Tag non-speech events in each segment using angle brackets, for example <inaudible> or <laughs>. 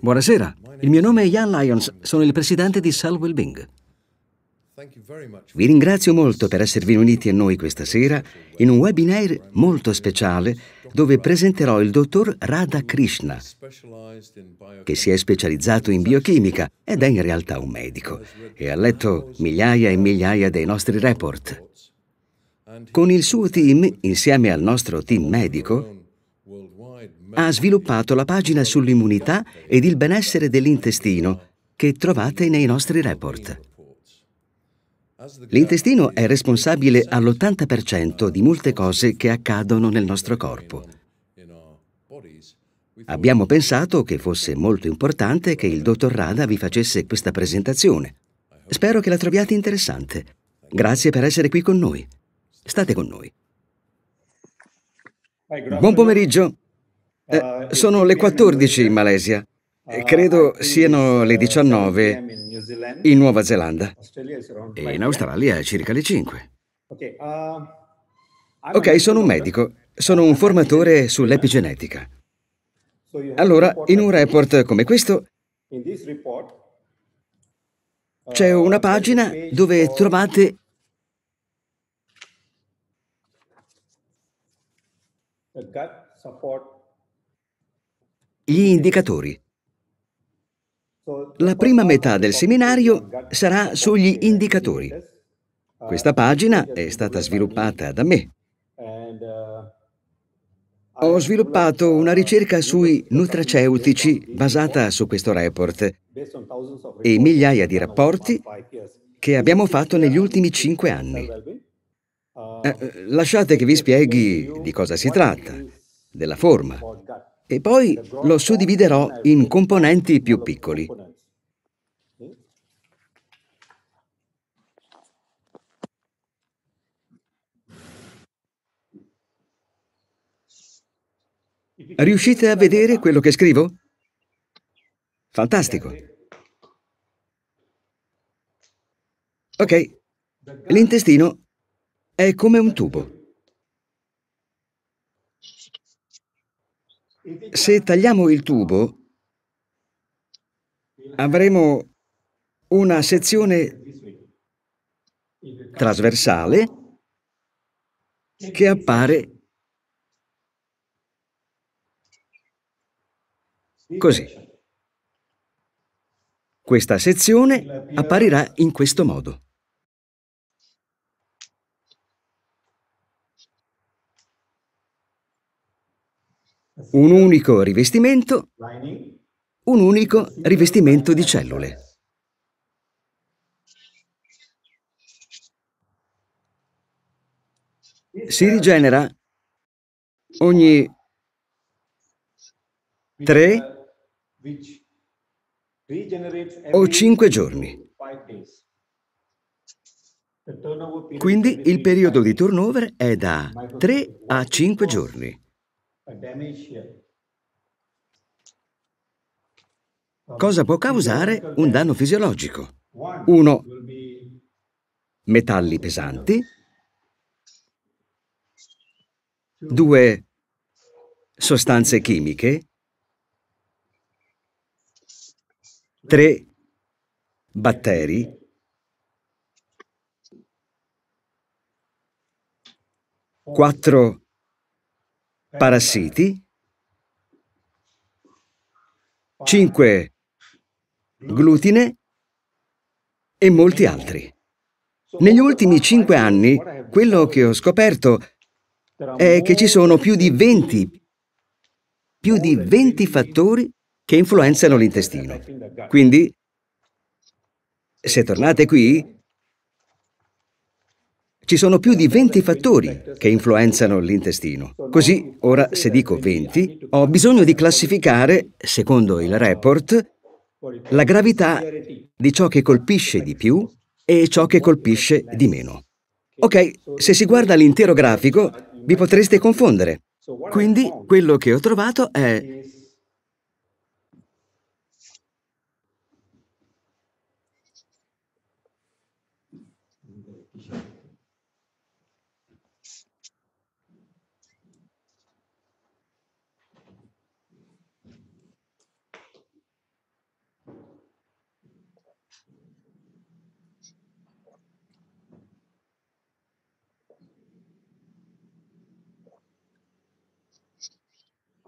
Buonasera, il mio nome è Ian Lyons, sono il presidente di Salwell Bing. Vi ringrazio molto per esservi uniti a noi questa sera in un webinar molto speciale dove presenterò il dottor Radha Krishna, che si è specializzato in biochimica ed è in realtà un medico e ha letto migliaia e migliaia dei nostri report. Con il suo team, insieme al nostro team medico, ha sviluppato la pagina sull'immunità ed il benessere dell'intestino che trovate nei nostri report. L'intestino è responsabile all'80% di molte cose che accadono nel nostro corpo. Abbiamo pensato che fosse molto importante che il dottor Rada vi facesse questa presentazione. Spero che la troviate interessante. Grazie per essere qui con noi. State con noi. Buon pomeriggio. Eh, sono le 14 in Malesia. Eh, credo siano le 19 in Nuova Zelanda. E in Australia è circa le 5. Ok, sono un medico. Sono un formatore sull'epigenetica. Allora, in un report come questo, c'è una pagina dove trovate support gli indicatori. La prima metà del seminario sarà sugli indicatori. Questa pagina è stata sviluppata da me. Ho sviluppato una ricerca sui nutraceutici basata su questo report e migliaia di rapporti che abbiamo fatto negli ultimi cinque anni. Eh, eh, lasciate che vi spieghi di cosa si tratta, della forma e poi lo suddividerò in componenti più piccoli. Riuscite a vedere quello che scrivo? Fantastico. Ok, l'intestino è come un tubo. Se tagliamo il tubo, avremo una sezione trasversale che appare così. Questa sezione apparirà in questo modo. un unico rivestimento, un unico rivestimento di cellule. Si rigenera ogni 3 o 5 giorni. Quindi il periodo di turnover è da 3 a 5 giorni a damage here. Cosa può causare un danno fisiologico? 1. Metalli pesanti. 2. Sostanze chimiche. 3. Batteri. 4 parassiti, 5 glutine e molti altri. Negli ultimi 5 anni quello che ho scoperto è che ci sono più di 20, più di 20 fattori che influenzano l'intestino. Quindi, se tornate qui, ci sono più di 20 fattori che influenzano l'intestino. Così, ora se dico 20, ho bisogno di classificare, secondo il report, la gravità di ciò che colpisce di più e ciò che colpisce di meno. Ok, se si guarda l'intero grafico, vi potreste confondere. Quindi quello che ho trovato è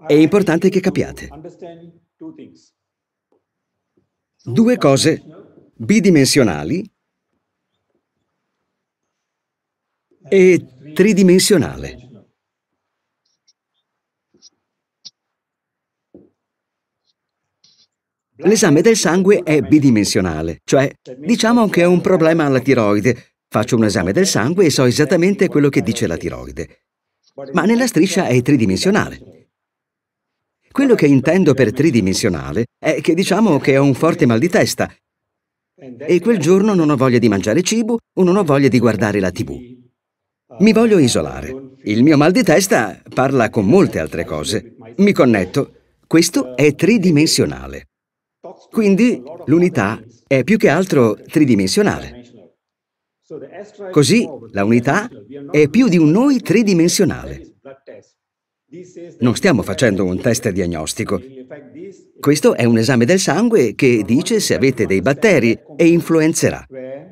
È importante che capiate due cose bidimensionali e tridimensionale. L'esame del sangue è bidimensionale, cioè diciamo che è un problema alla tiroide. Faccio un esame del sangue e so esattamente quello che dice la tiroide. Ma nella striscia è tridimensionale. Quello che intendo per tridimensionale è che diciamo che ho un forte mal di testa e quel giorno non ho voglia di mangiare cibo o non ho voglia di guardare la tv. Mi voglio isolare. Il mio mal di testa parla con molte altre cose. Mi connetto. Questo è tridimensionale. Quindi l'unità è più che altro tridimensionale. Così la unità è più di un noi tridimensionale. Non stiamo facendo un test diagnostico. Questo è un esame del sangue che dice se avete dei batteri e influenzerà.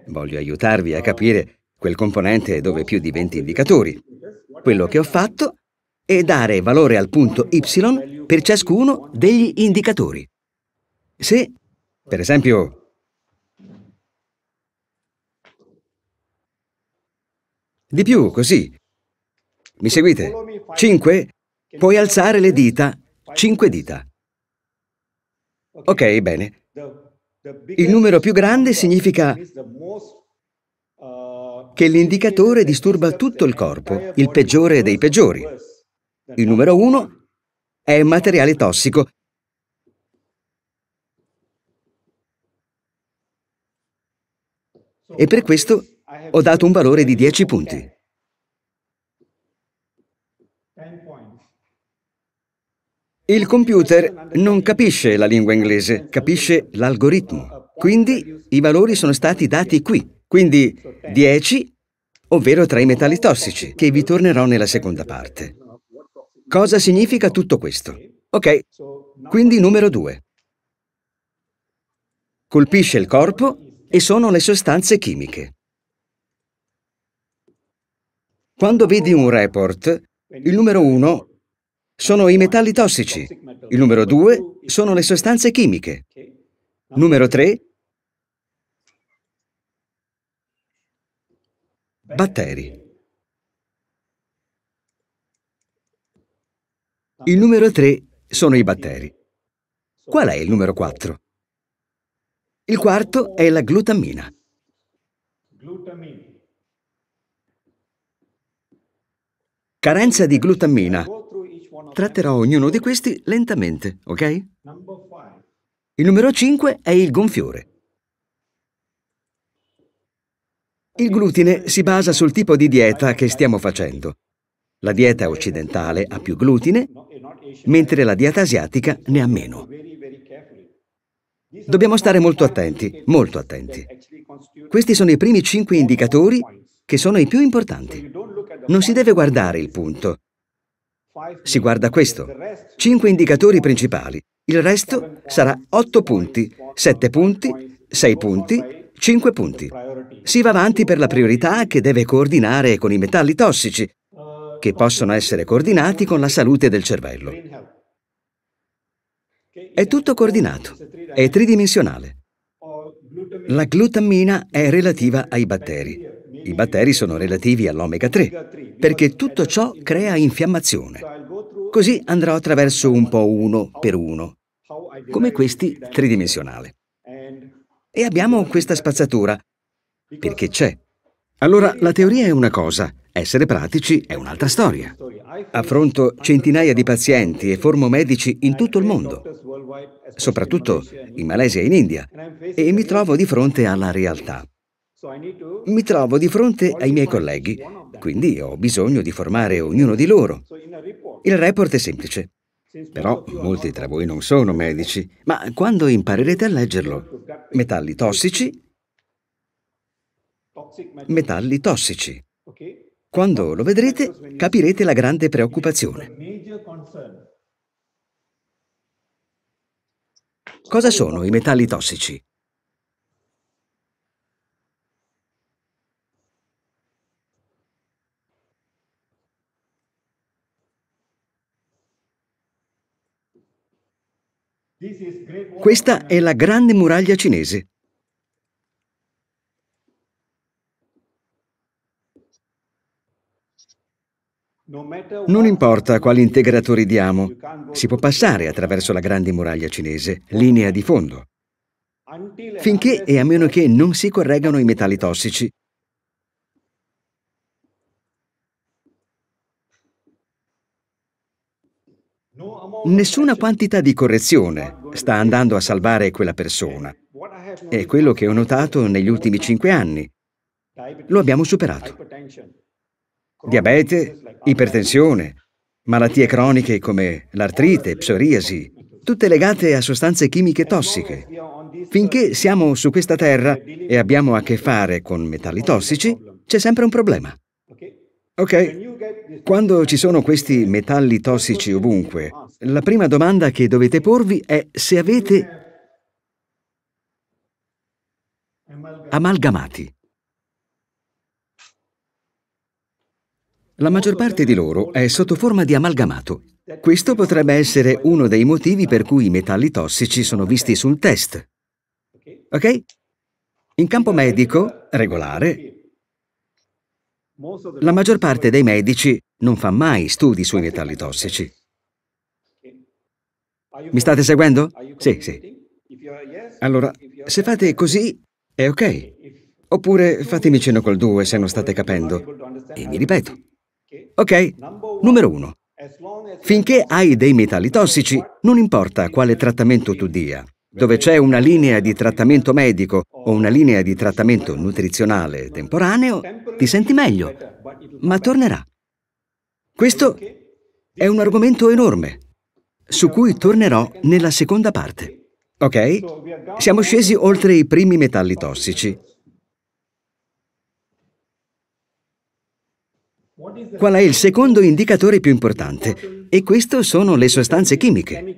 Voglio aiutarvi a capire quel componente dove più di 20 indicatori, quello che ho fatto è dare valore al punto Y per ciascuno degli indicatori. Se, per esempio, Di più, così. Mi seguite? 5 Puoi alzare le dita, cinque dita. Ok, bene. Il numero più grande significa che l'indicatore disturba tutto il corpo, il peggiore dei peggiori. Il numero uno è materiale tossico e per questo ho dato un valore di 10 punti. Il computer non capisce la lingua inglese, capisce l'algoritmo. Quindi i valori sono stati dati qui. Quindi 10, ovvero tra i metalli tossici, che vi tornerò nella seconda parte. Cosa significa tutto questo? Ok, quindi numero 2. Colpisce il corpo e sono le sostanze chimiche. Quando vedi un report, il numero 1 sono i metalli tossici. Il numero due sono le sostanze chimiche. Numero tre, batteri. Il numero tre sono i batteri. Qual è il numero quattro? Il quarto è la glutammina. Carenza di glutammina Tratterò ognuno di questi lentamente, ok? Il numero 5 è il gonfiore. Il glutine si basa sul tipo di dieta che stiamo facendo. La dieta occidentale ha più glutine, mentre la dieta asiatica ne ha meno. Dobbiamo stare molto attenti, molto attenti. Questi sono i primi cinque indicatori che sono i più importanti. Non si deve guardare il punto, si guarda questo. Cinque indicatori principali. Il resto sarà 8 punti, 7 punti, 6 punti, 5 punti. Si va avanti per la priorità che deve coordinare con i metalli tossici, che possono essere coordinati con la salute del cervello. È tutto coordinato, è tridimensionale. La glutammina è relativa ai batteri. I batteri sono relativi all'omega 3, perché tutto ciò crea infiammazione. Così andrò attraverso un po' uno per uno, come questi tridimensionale. E abbiamo questa spazzatura, perché c'è. Allora, la teoria è una cosa, essere pratici è un'altra storia. Affronto centinaia di pazienti e formo medici in tutto il mondo, soprattutto in Malesia e in India, e mi trovo di fronte alla realtà. Mi trovo di fronte ai miei colleghi, quindi ho bisogno di formare ognuno di loro. Il report è semplice. Però molti tra voi non sono medici, ma quando imparerete a leggerlo, metalli tossici, metalli tossici. Quando lo vedrete capirete la grande preoccupazione. Cosa sono i metalli tossici? Questa è la Grande Muraglia Cinese. Non importa quali integratori diamo, si può passare attraverso la Grande Muraglia Cinese, linea di fondo, finché e a meno che non si correggano i metalli tossici Nessuna quantità di correzione sta andando a salvare quella persona. È quello che ho notato negli ultimi cinque anni. Lo abbiamo superato. Diabete, ipertensione, malattie croniche come l'artrite, psoriasi, tutte legate a sostanze chimiche tossiche. Finché siamo su questa terra e abbiamo a che fare con metalli tossici, c'è sempre un problema. Ok, quando ci sono questi metalli tossici ovunque, la prima domanda che dovete porvi è se avete amalgamati. La maggior parte di loro è sotto forma di amalgamato. Questo potrebbe essere uno dei motivi per cui i metalli tossici sono visti sul test. Ok? In campo medico, regolare, la maggior parte dei medici non fa mai studi sui metalli tossici. Mi state seguendo? Sì, sì. Allora, se fate così, è ok. Oppure fatemi cenno col 2 se non state capendo. E mi ripeto. Ok, numero 1. Finché hai dei metalli tossici, non importa quale trattamento tu dia, dove c'è una linea di trattamento medico o una linea di trattamento nutrizionale temporaneo, ti senti meglio, ma tornerà. Questo è un argomento enorme su cui tornerò nella seconda parte. Ok? Siamo scesi oltre i primi metalli tossici. Qual è il secondo indicatore più importante? E questo sono le sostanze chimiche.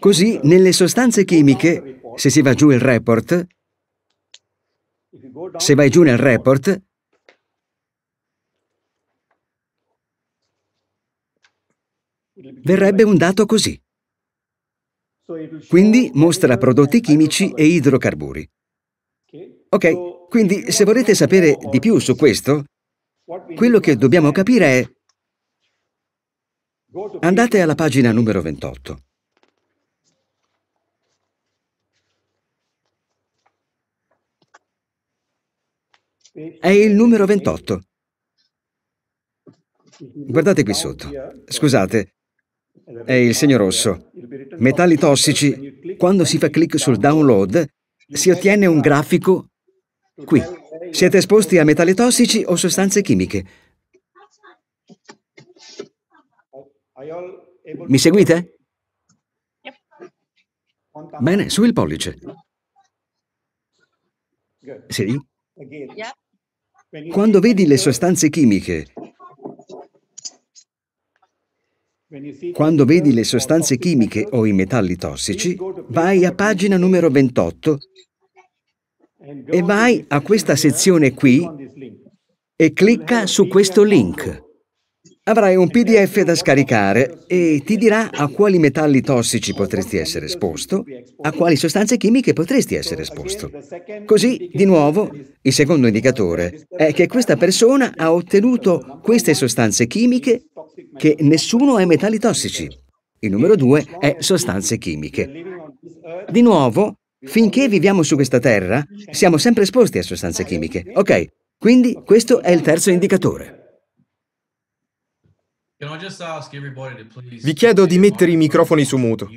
Così, nelle sostanze chimiche, se si va giù il report, se vai giù nel report, verrebbe un dato così. Quindi mostra prodotti chimici e idrocarburi. Ok, quindi se volete sapere di più su questo, quello che dobbiamo capire è... Andate alla pagina numero 28. È il numero 28. Guardate qui sotto. Scusate, è il segno rosso. Metalli tossici. Quando si fa clic sul download, si ottiene un grafico qui. Siete esposti a metalli tossici o sostanze chimiche? Mi seguite? Bene, su il pollice. Sì? Quando vedi le sostanze chimiche, quando vedi le sostanze chimiche o i metalli tossici, vai a pagina numero 28 e vai a questa sezione qui e clicca su questo link. Avrai un PDF da scaricare e ti dirà a quali metalli tossici potresti essere esposto, a quali sostanze chimiche potresti essere esposto. Così, di nuovo, il secondo indicatore è che questa persona ha ottenuto queste sostanze chimiche che nessuno è metalli tossici. Il numero due è sostanze chimiche. Di nuovo, finché viviamo su questa terra, siamo sempre esposti a sostanze chimiche. Ok, quindi questo è il terzo indicatore. Vi chiedo di mettere i microfoni su muto,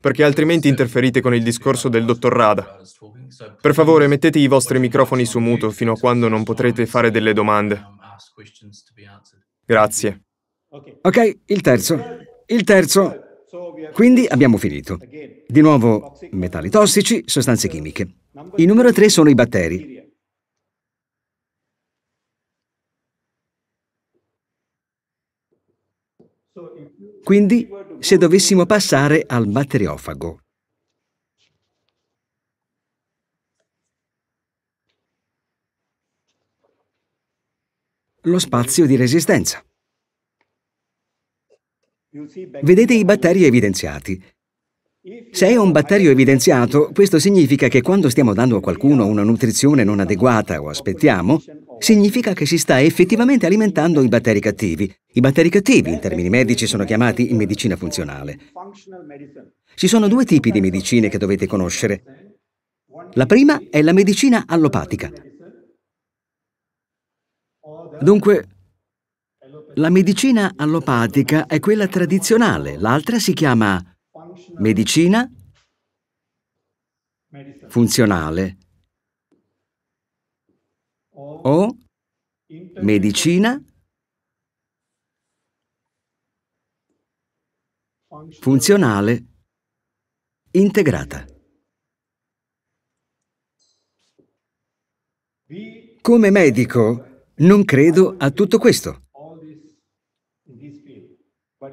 perché altrimenti interferite con il discorso del dottor Rada. Per favore, mettete i vostri microfoni su muto fino a quando non potrete fare delle domande. Um, Grazie. Ok, il terzo. Il terzo. Quindi abbiamo finito. Di nuovo, metalli tossici, sostanze chimiche. Il numero tre sono i batteri. Quindi, se dovessimo passare al batteriofago. Lo spazio di resistenza. Vedete i batteri evidenziati. Se è un batterio evidenziato, questo significa che quando stiamo dando a qualcuno una nutrizione non adeguata o aspettiamo, significa che si sta effettivamente alimentando i batteri cattivi. I batteri cattivi, in termini medici, sono chiamati in medicina funzionale. Ci sono due tipi di medicine che dovete conoscere. La prima è la medicina allopatica. Dunque, la medicina allopatica è quella tradizionale, l'altra si chiama medicina funzionale o medicina funzionale integrata. Come medico non credo a tutto questo.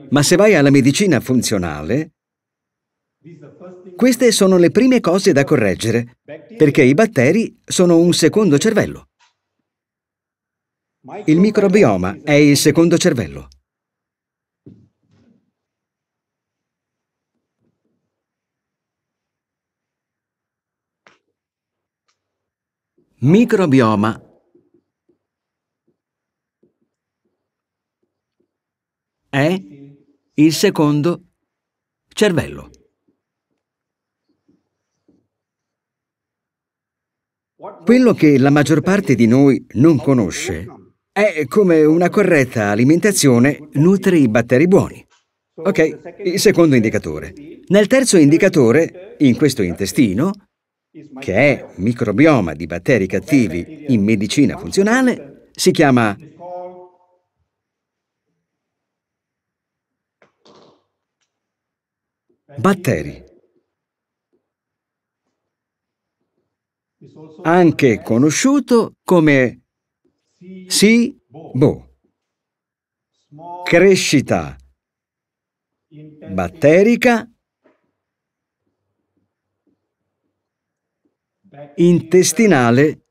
Ma se vai alla medicina funzionale, queste sono le prime cose da correggere, perché i batteri sono un secondo cervello. Il microbioma è il secondo cervello. Microbioma è il secondo cervello. Quello che la maggior parte di noi non conosce è come una corretta alimentazione nutre i batteri buoni. Ok, il secondo indicatore. Nel terzo indicatore, in questo intestino, che è microbioma di batteri cattivi in medicina funzionale, si chiama batteri. anche conosciuto come SIBO, crescita batterica intestinale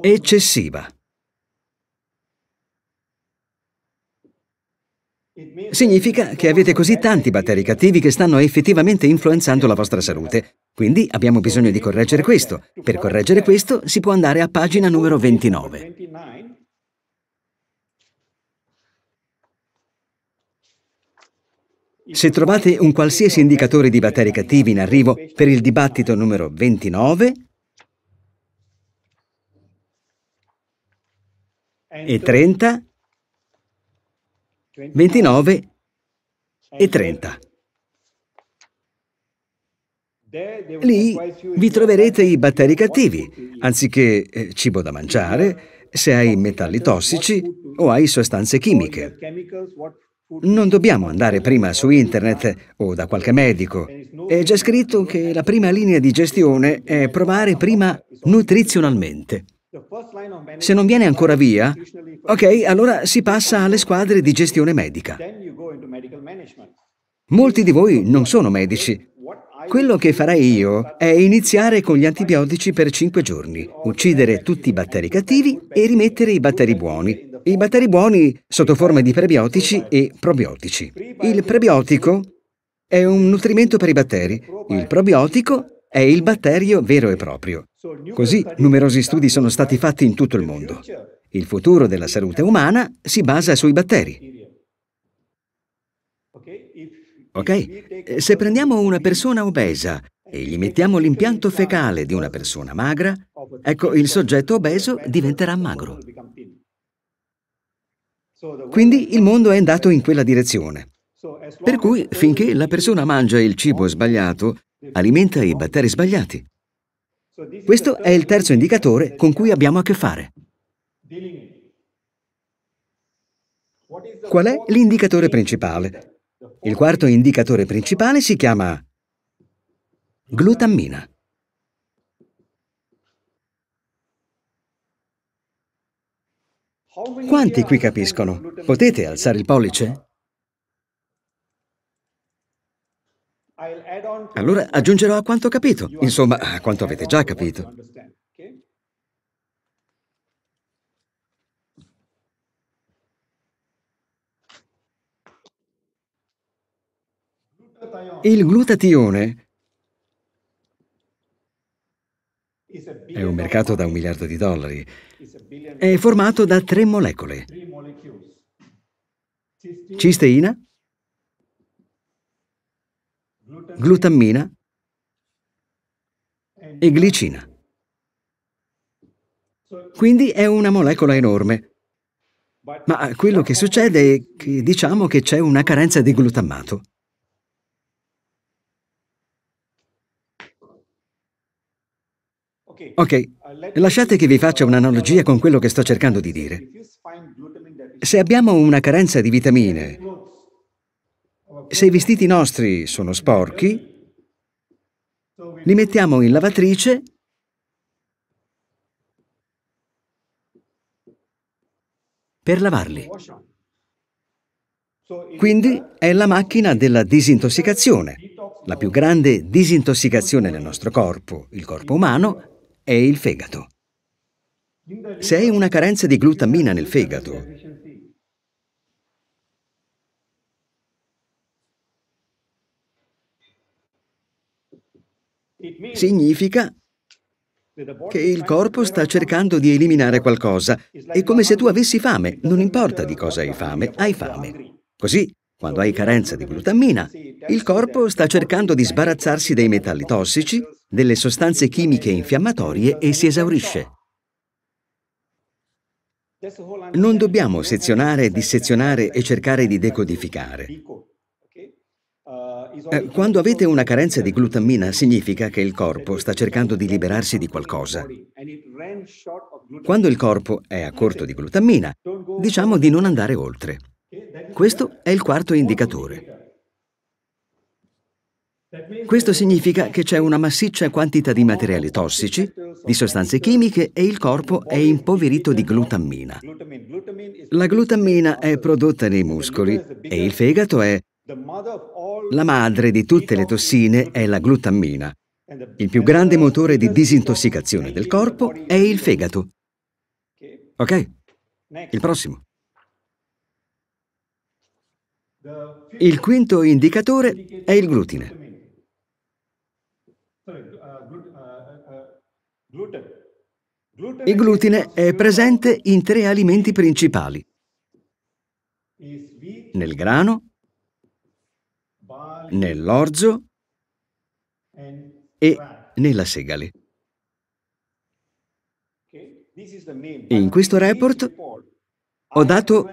eccessiva. Significa che avete così tanti batteri cattivi che stanno effettivamente influenzando la vostra salute. Quindi abbiamo bisogno di correggere questo. Per correggere questo si può andare a pagina numero 29. Se trovate un qualsiasi indicatore di batteri cattivi in arrivo per il dibattito numero 29 e 30, 29 e 30. Lì vi troverete i batteri cattivi, anziché eh, cibo da mangiare, se hai metalli tossici o hai sostanze chimiche. Non dobbiamo andare prima su internet o da qualche medico. È già scritto che la prima linea di gestione è provare prima nutrizionalmente. Se non viene ancora via, Ok, allora si passa alle squadre di gestione medica. Molti di voi non sono medici. Quello che farei io è iniziare con gli antibiotici per 5 giorni, uccidere tutti i batteri cattivi e rimettere i batteri buoni. I batteri buoni sotto forma di prebiotici e probiotici. Il prebiotico è un nutrimento per i batteri. Il probiotico è il batterio vero e proprio. Così numerosi studi sono stati fatti in tutto il mondo. Il futuro della salute umana si basa sui batteri. Ok? Se prendiamo una persona obesa e gli mettiamo l'impianto fecale di una persona magra, ecco, il soggetto obeso diventerà magro. Quindi il mondo è andato in quella direzione. Per cui finché la persona mangia il cibo sbagliato, alimenta i batteri sbagliati. Questo è il terzo indicatore con cui abbiamo a che fare. Qual è l'indicatore principale? Il quarto indicatore principale si chiama glutammina. Quanti qui capiscono? Potete alzare il pollice? Allora aggiungerò a quanto capito, insomma a quanto avete già capito. Il glutatione è un mercato da un miliardo di dollari. È formato da tre molecole. Cisteina, glutammina e glicina. Quindi è una molecola enorme. Ma quello che succede è che diciamo che c'è una carenza di glutammato. Ok, lasciate che vi faccia un'analogia con quello che sto cercando di dire. Se abbiamo una carenza di vitamine, se i vestiti nostri sono sporchi, li mettiamo in lavatrice per lavarli. Quindi è la macchina della disintossicazione. La più grande disintossicazione nel nostro corpo, il corpo umano, è il fegato. Se hai una carenza di glutammina nel fegato, significa che il corpo sta cercando di eliminare qualcosa. È come se tu avessi fame, non importa di cosa hai fame, hai fame. Così, quando hai carenza di glutammina, il corpo sta cercando di sbarazzarsi dei metalli tossici delle sostanze chimiche infiammatorie e si esaurisce. Non dobbiamo sezionare, dissezionare e cercare di decodificare. Eh, quando avete una carenza di glutammina significa che il corpo sta cercando di liberarsi di qualcosa. Quando il corpo è a corto di glutammina, diciamo di non andare oltre. Questo è il quarto indicatore. Questo significa che c'è una massiccia quantità di materiali tossici, di sostanze chimiche e il corpo è impoverito di glutammina. La glutammina è prodotta nei muscoli e il fegato è... La madre di tutte le tossine è la glutammina. Il più grande motore di disintossicazione del corpo è il fegato. Ok? Il prossimo. Il quinto indicatore è il glutine. Il glutine è presente in tre alimenti principali. Nel grano, nell'orzo e nella segale. In questo report ho dato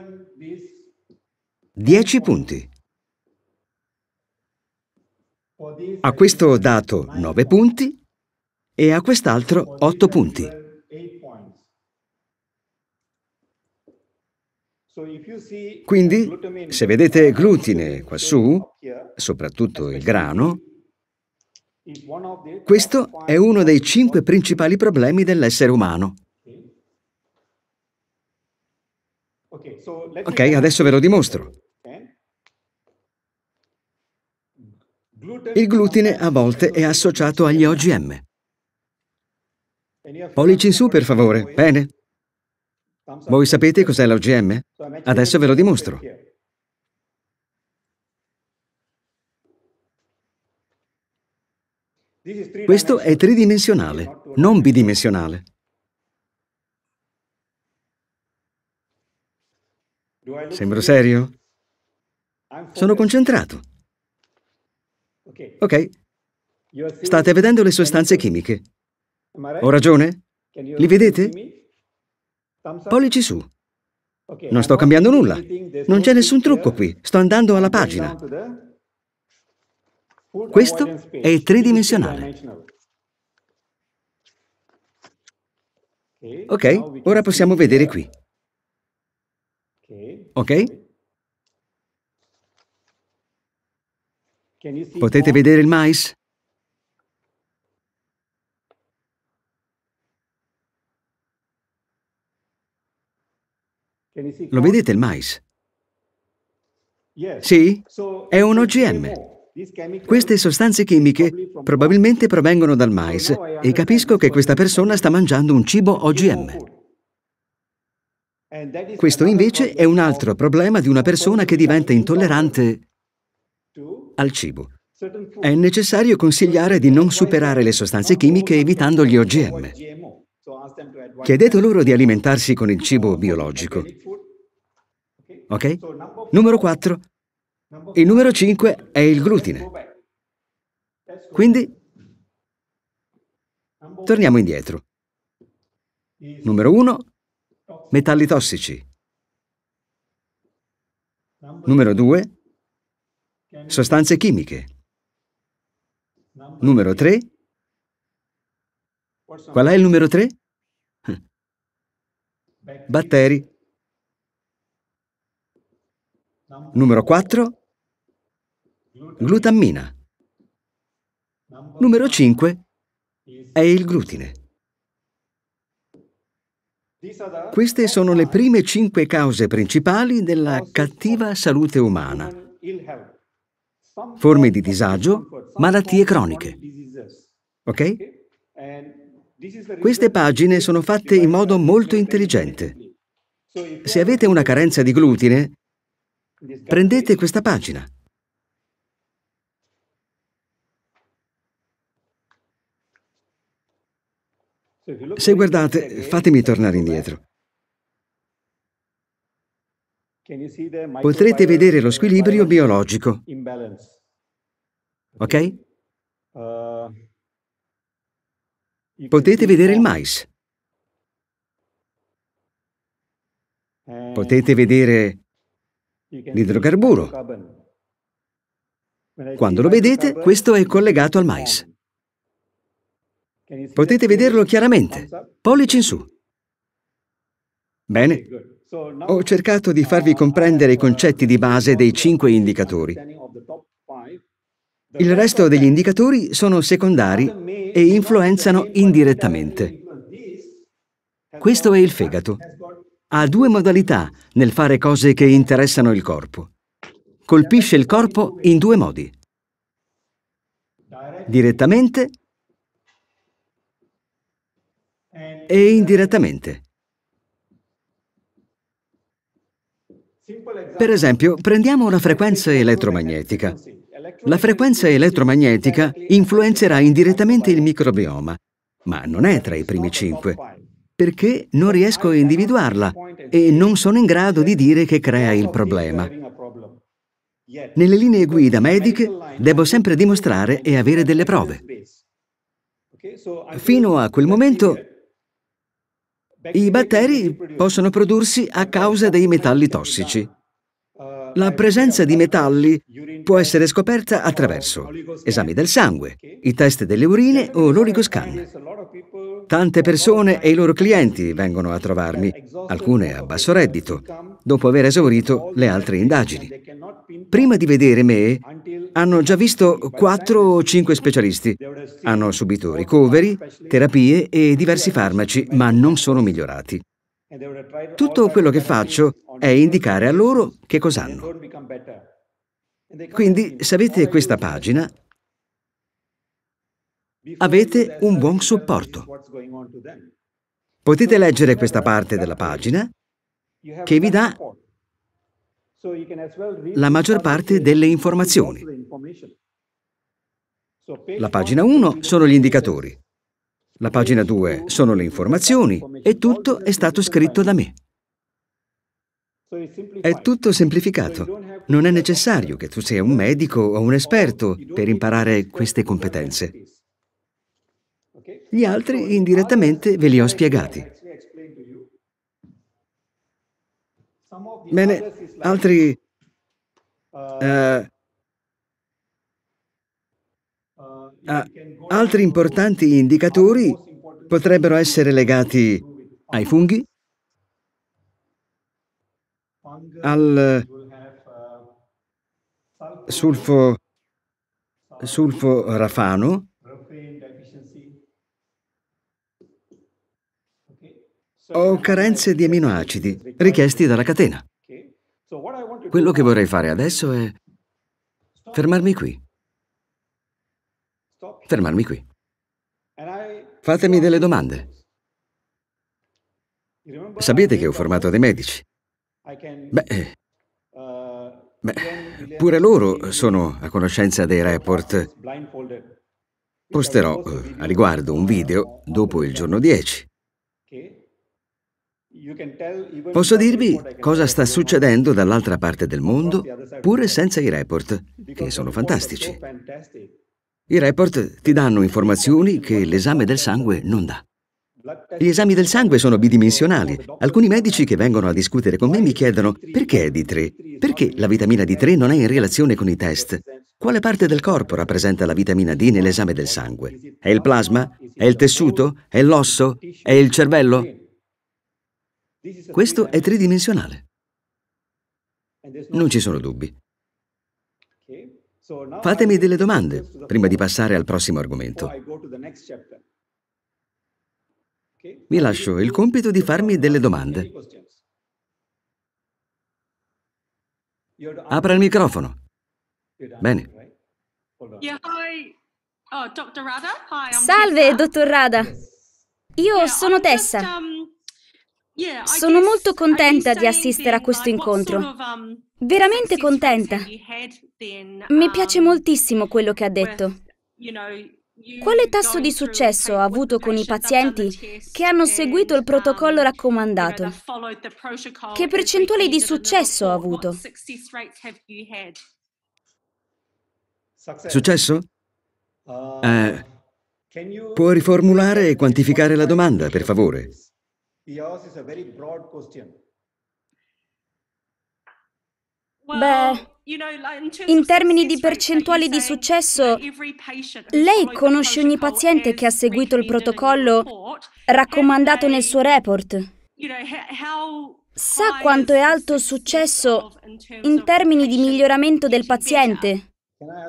10 punti. A questo ho dato 9 punti e a quest'altro 8 punti. Quindi, se vedete glutine quassù, soprattutto il grano, questo è uno dei cinque principali problemi dell'essere umano. Ok, adesso ve lo dimostro. Il glutine a volte è associato agli OGM. Pollici in su, per favore, bene? Voi sapete cos'è l'OGM? Adesso ve lo dimostro. Questo è tridimensionale, non bidimensionale. Sembro serio? Sono concentrato. Ok. State vedendo le sostanze chimiche. Ho ragione? Li vedete? Pollici su. Non sto cambiando nulla. Non c'è nessun trucco qui. Sto andando alla pagina. Questo è tridimensionale. Ok, ora possiamo vedere qui. Ok? Potete vedere il mais? Lo vedete il mais? Sì, è un OGM. Queste sostanze chimiche probabilmente provengono dal mais e capisco che questa persona sta mangiando un cibo OGM. Questo invece è un altro problema di una persona che diventa intollerante al cibo. È necessario consigliare di non superare le sostanze chimiche evitando gli OGM. Chiedete loro di alimentarsi con il cibo biologico. Ok? Numero 4. Il numero 5 è il glutine. Quindi, torniamo indietro. Numero 1, metalli tossici. Numero 2, sostanze chimiche. Numero 3, qual è il numero 3? batteri. Numero 4, glutammina. Numero 5 è il glutine. Queste sono le prime cinque cause principali della cattiva salute umana. Forme di disagio, malattie croniche. Ok? Queste pagine sono fatte in modo molto intelligente. Se avete una carenza di glutine, prendete questa pagina. Se guardate, fatemi tornare indietro. Potrete vedere lo squilibrio biologico. Ok? Potete vedere il mais. Potete vedere l'idrocarburo. Quando lo vedete, questo è collegato al mais. Potete vederlo chiaramente. Pollice in su. Bene. Ho cercato di farvi comprendere i concetti di base dei cinque indicatori. Il resto degli indicatori sono secondari e influenzano indirettamente. Questo è il fegato. Ha due modalità nel fare cose che interessano il corpo. Colpisce il corpo in due modi. Direttamente e indirettamente. Per esempio, prendiamo la frequenza elettromagnetica. La frequenza elettromagnetica influenzerà indirettamente il microbioma, ma non è tra i primi cinque, perché non riesco a individuarla e non sono in grado di dire che crea il problema. Nelle linee guida mediche devo sempre dimostrare e avere delle prove. Fino a quel momento i batteri possono prodursi a causa dei metalli tossici. La presenza di metalli può essere scoperta attraverso esami del sangue, i test delle urine o l'oligoscan. Tante persone e i loro clienti vengono a trovarmi, alcune a basso reddito, dopo aver esaurito le altre indagini. Prima di vedere me, hanno già visto 4 o 5 specialisti. Hanno subito ricoveri, terapie e diversi farmaci, ma non sono migliorati. Tutto quello che faccio è indicare a loro che cos'hanno. Quindi se avete questa pagina, avete un buon supporto. Potete leggere questa parte della pagina che vi dà la maggior parte delle informazioni. La pagina 1 sono gli indicatori, la pagina 2 sono le informazioni e tutto è stato scritto da me. È tutto semplificato. Non è necessario che tu sia un medico o un esperto per imparare queste competenze. Gli altri indirettamente ve li ho spiegati. Bene, altri... Uh, uh, altri importanti indicatori potrebbero essere legati ai funghi, al eh, sulfo, sulfo rafano o carenze di aminoacidi richiesti dalla catena. Quello che vorrei fare adesso è fermarmi qui. Fermarmi qui. Fatemi delle domande. Sapete che ho formato dei medici. Beh, eh. uh, beh, pure loro sono a conoscenza dei report. Posterò eh, a riguardo un video eh, dopo il giorno 10. Posso dirvi cosa sta succedendo dall'altra parte del mondo pure senza i report, che sono fantastici. I report ti danno informazioni che l'esame del sangue non dà. Gli esami del sangue sono bidimensionali. Alcuni medici che vengono a discutere con me mi chiedono perché è D3? Perché la vitamina D3 non è in relazione con i test? Quale parte del corpo rappresenta la vitamina D nell'esame del sangue? È il plasma? È il tessuto? È l'osso? È il cervello? Questo è tridimensionale. Non ci sono dubbi. Fatemi delle domande prima di passare al prossimo argomento vi lascio il compito di farmi delle domande. Apra il microfono. Bene. Oh, Salve, dottor Rada. Io sono Tessa. Um, sono molto contenta di assistere a questo incontro. Um, Veramente contenta. Mi piace um, moltissimo quello che ha detto. Quale tasso di successo ha avuto con i pazienti che hanno seguito il protocollo raccomandato? Che percentuale di successo ha avuto? Successo? Eh, può riformulare e quantificare la domanda, per favore? Beh, in termini di percentuali di successo, lei conosce ogni paziente che ha seguito il protocollo raccomandato nel suo report? Sa quanto è alto il successo in termini di miglioramento del paziente?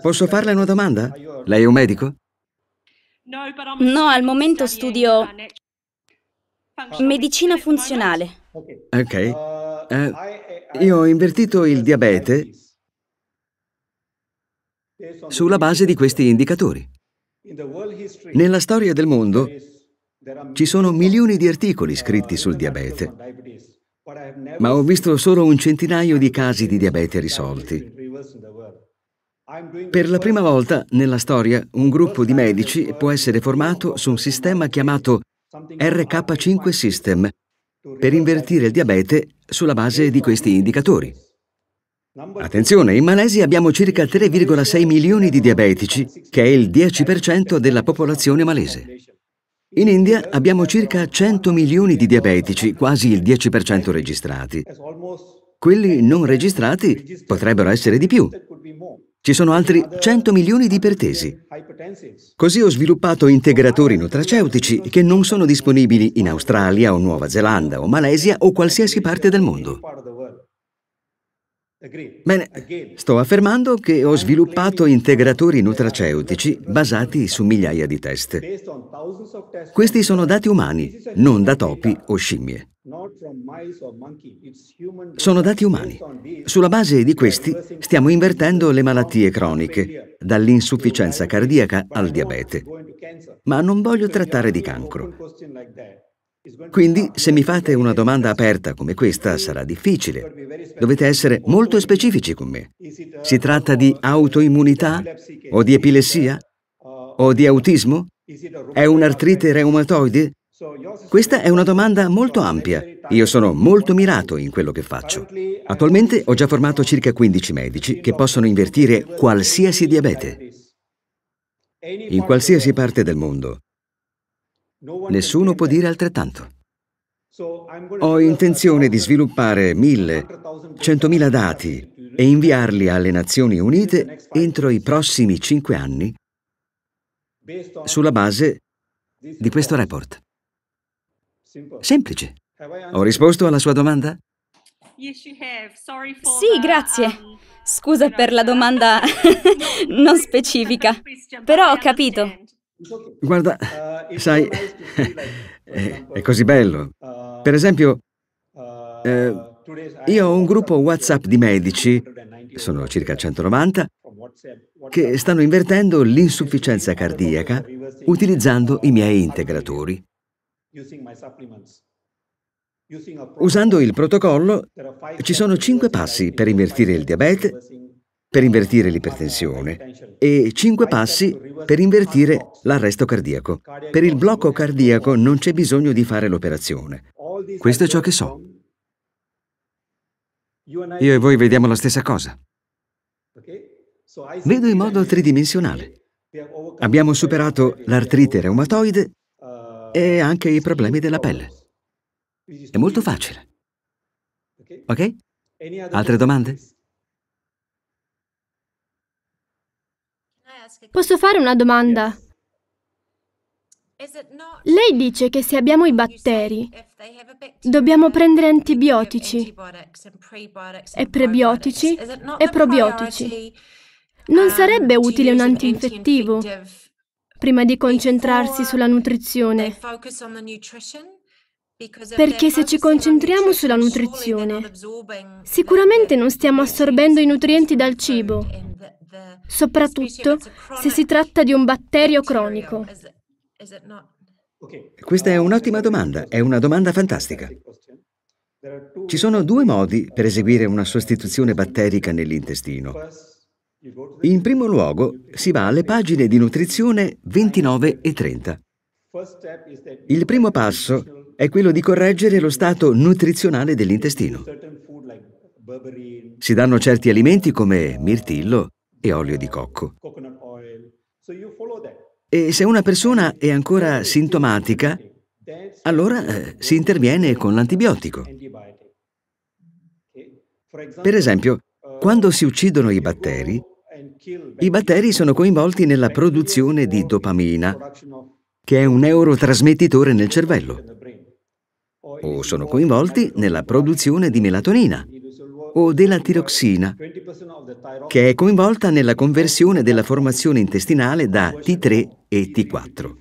Posso farle una domanda? Lei è un medico? No, al momento studio medicina funzionale. Ok. Uh, eh, io ho invertito il diabete sulla base di questi indicatori. Nella storia del mondo ci sono milioni di articoli scritti sul diabete, ma ho visto solo un centinaio di casi di diabete risolti. Per la prima volta nella storia un gruppo di medici può essere formato su un sistema chiamato RK5 System per invertire il diabete sulla base di questi indicatori. Attenzione, in Malesia abbiamo circa 3,6 milioni di diabetici, che è il 10% della popolazione malese. In India abbiamo circa 100 milioni di diabetici, quasi il 10% registrati. Quelli non registrati potrebbero essere di più. Ci sono altri 100 milioni di ipertesi. Così ho sviluppato integratori nutraceutici che non sono disponibili in Australia o Nuova Zelanda o Malesia o qualsiasi parte del mondo. Bene, sto affermando che ho sviluppato integratori nutraceutici basati su migliaia di test. Questi sono dati umani, non da topi o scimmie. Sono dati umani. Sulla base di questi stiamo invertendo le malattie croniche, dall'insufficienza cardiaca al diabete. Ma non voglio trattare di cancro. Quindi, se mi fate una domanda aperta come questa, sarà difficile. Dovete essere molto specifici con me. Si tratta di autoimmunità? O di epilessia? O di autismo? È un'artrite reumatoide? Questa è una domanda molto ampia. Io sono molto mirato in quello che faccio. Attualmente ho già formato circa 15 medici che possono invertire qualsiasi diabete. In qualsiasi parte del mondo Nessuno può dire altrettanto. Ho intenzione di sviluppare mille, centomila dati e inviarli alle Nazioni Unite entro i prossimi cinque anni sulla base di questo report. Semplice. Ho risposto alla sua domanda? Sì, grazie. Um, Scusa per la domanda <laughs> <laughs> non specifica, però ho capito. Guarda, eh, sai, <laughs> eh, è, così bello. Eh, per esempio, eh, io ho un gruppo WhatsApp di medici, sono circa 190, che stanno invertendo l'insufficienza cardiaca utilizzando i miei integratori. Usando il protocollo ci sono cinque passi per invertire il diabete per invertire l'ipertensione e 5 passi per invertire l'arresto cardiaco. Per il blocco cardiaco non c'è bisogno di fare l'operazione. Questo è ciò che so. Io e voi vediamo la stessa cosa. Vedo in modo tridimensionale. Abbiamo superato l'artrite reumatoide e anche i problemi della pelle. È molto facile. Ok? Altre domande? Posso fare una domanda? Lei dice che se abbiamo i batteri dobbiamo prendere antibiotici e prebiotici e probiotici. Non um, sarebbe utile un antinfettivo prima di concentrarsi sulla nutrizione? Perché se ci concentriamo sulla nutrizione, sicuramente non stiamo assorbendo i nutrienti dal cibo soprattutto se si tratta di un batterio cronico. Questa è un'ottima domanda, è una domanda fantastica. Ci sono due modi per eseguire una sostituzione batterica nell'intestino. In primo luogo si va alle pagine di nutrizione 29 e 30. Il primo passo è quello di correggere lo stato nutrizionale dell'intestino. Si danno certi alimenti come mirtillo, e olio di cocco. E se una persona è ancora sintomatica, allora eh, si interviene con l'antibiotico. Per esempio, quando si uccidono i batteri, i batteri sono coinvolti nella produzione di dopamina, che è un neurotrasmettitore nel cervello, o sono coinvolti nella produzione di melatonina, o della tiroxina, che è coinvolta nella conversione della formazione intestinale da T3 e T4.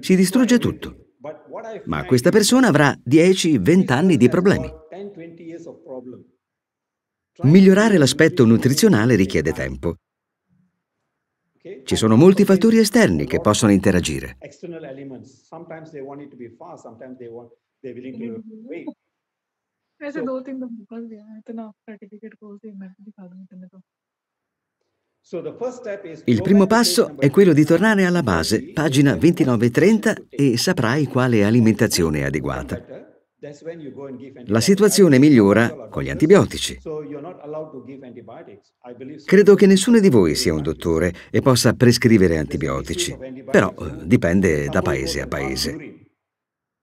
Si distrugge tutto, ma questa persona avrà 10-20 anni di problemi. Migliorare l'aspetto nutrizionale richiede tempo. Ci sono molti fattori esterni che possono interagire. ऐसे दो तीन तो निकल गया इतना certificate course ही मैं दिखा दूं इतने तो Il primo passo è quello di tornare alla base, pagina 29-30, e saprai quale alimentazione è adeguata. La situazione migliora con gli antibiotici. Credo che nessuno di voi sia un dottore e possa prescrivere antibiotici, però eh, dipende da paese a paese.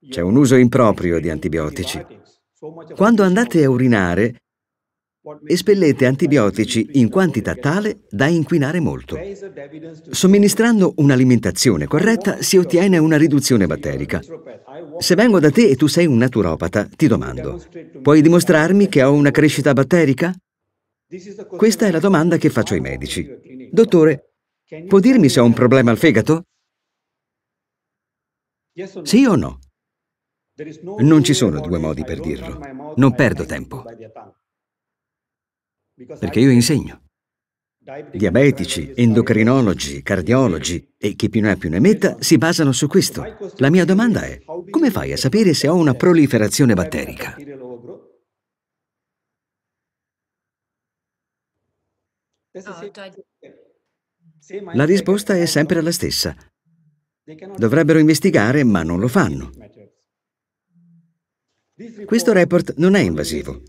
C'è un uso improprio di antibiotici. Quando andate a urinare, espellete antibiotici in quantità tale da inquinare molto. Somministrando un'alimentazione corretta si ottiene una riduzione batterica. Se vengo da te e tu sei un naturopata, ti domando, puoi dimostrarmi che ho una crescita batterica? Questa è la domanda che faccio ai medici. Dottore, può dirmi se ho un problema al fegato? Sì o no? Non ci sono due modi per dirlo. Non perdo tempo. Perché io insegno. Diabetici, endocrinologi, cardiologi e chi più ne ha più ne metta si basano su questo. La mia domanda è, come fai a sapere se ho una proliferazione batterica? La risposta è sempre la stessa. Dovrebbero investigare, ma non lo fanno. Questo report non è invasivo.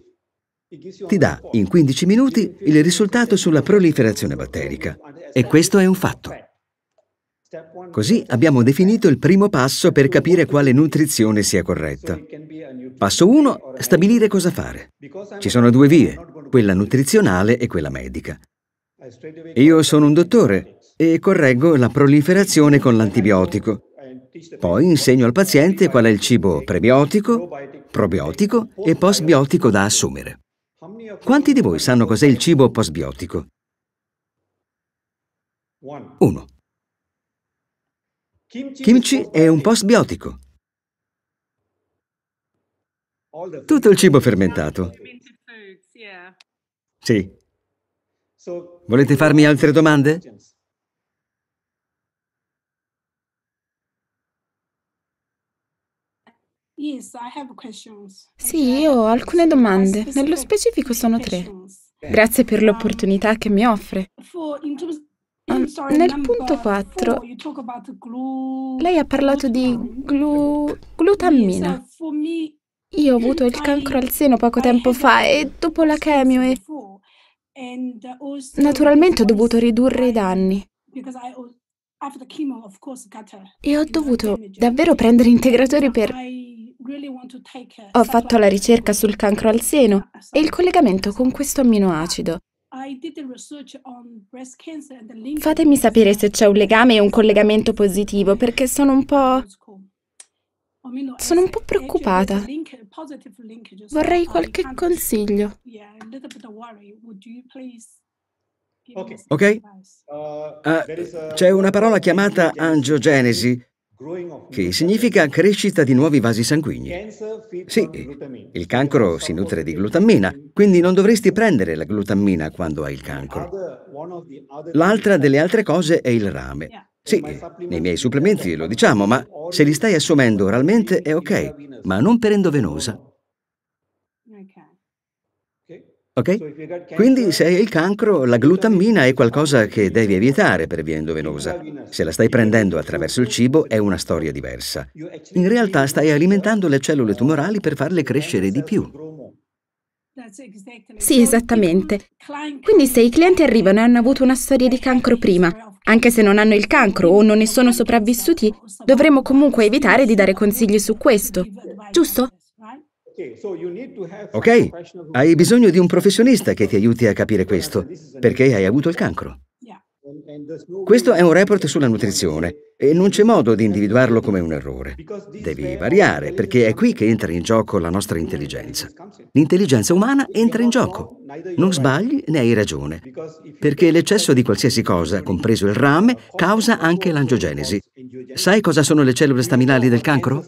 Ti dà in 15 minuti il risultato sulla proliferazione batterica e questo è un fatto. Così abbiamo definito il primo passo per capire quale nutrizione sia corretta. Passo 1, stabilire cosa fare. Ci sono due vie, quella nutrizionale e quella medica. Io sono un dottore e correggo la proliferazione con l'antibiotico. Poi insegno al paziente qual è il cibo prebiotico, probiotico e postbiotico da assumere. Quanti di voi sanno cos'è il cibo postbiotico? Uno. Kimchi è un postbiotico. Tutto il cibo fermentato. Sì. Volete farmi altre domande? Sì, ho alcune domande. Nello specifico sono tre. Grazie per um, l'opportunità che mi offre. Ah, nel punto 4 lei ha parlato di glu... glutammina. Uh, io ho avuto il cancro al seno poco tempo fa e dopo la chemio e... Uh, naturalmente ho dovuto ridurre i danni. E ho dovuto davvero prendere integratori per ho fatto la ricerca sul cancro al seno e il collegamento con questo amminoacido. Fatemi sapere se c'è un legame e un collegamento positivo perché sono un po'... Sono un po' preoccupata. Vorrei qualche consiglio. Ok? Uh, uh c'è una parola chiamata angiogenesi che significa crescita di nuovi vasi sanguigni. Sì, il cancro si nutre di glutammina, quindi non dovresti prendere la glutammina quando hai il cancro. L'altra delle altre cose è il rame. Sì, nei miei supplementi lo diciamo, ma se li stai assumendo oralmente è ok, ma non per endovenosa. Ok? Quindi se hai il cancro, la glutammina è qualcosa che devi evitare per via endovenosa. Se la stai prendendo attraverso il cibo è una storia diversa. In realtà stai alimentando le cellule tumorali per farle crescere di più. Sì, esattamente. Quindi se i clienti arrivano e hanno avuto una storia di cancro prima, anche se non hanno il cancro o non ne sono sopravvissuti, dovremmo comunque evitare di dare consigli su questo. Giusto? Ok? Hai bisogno di un professionista che ti aiuti a capire questo, perché hai avuto il cancro. Questo è un report sulla nutrizione e non c'è modo di individuarlo come un errore. Devi variare perché è qui che entra in gioco la nostra intelligenza. L'intelligenza umana entra in gioco. Non sbagli né hai ragione, perché l'eccesso di qualsiasi cosa, compreso il rame, causa anche l'angiogenesi. Sai cosa sono le cellule staminali del cancro?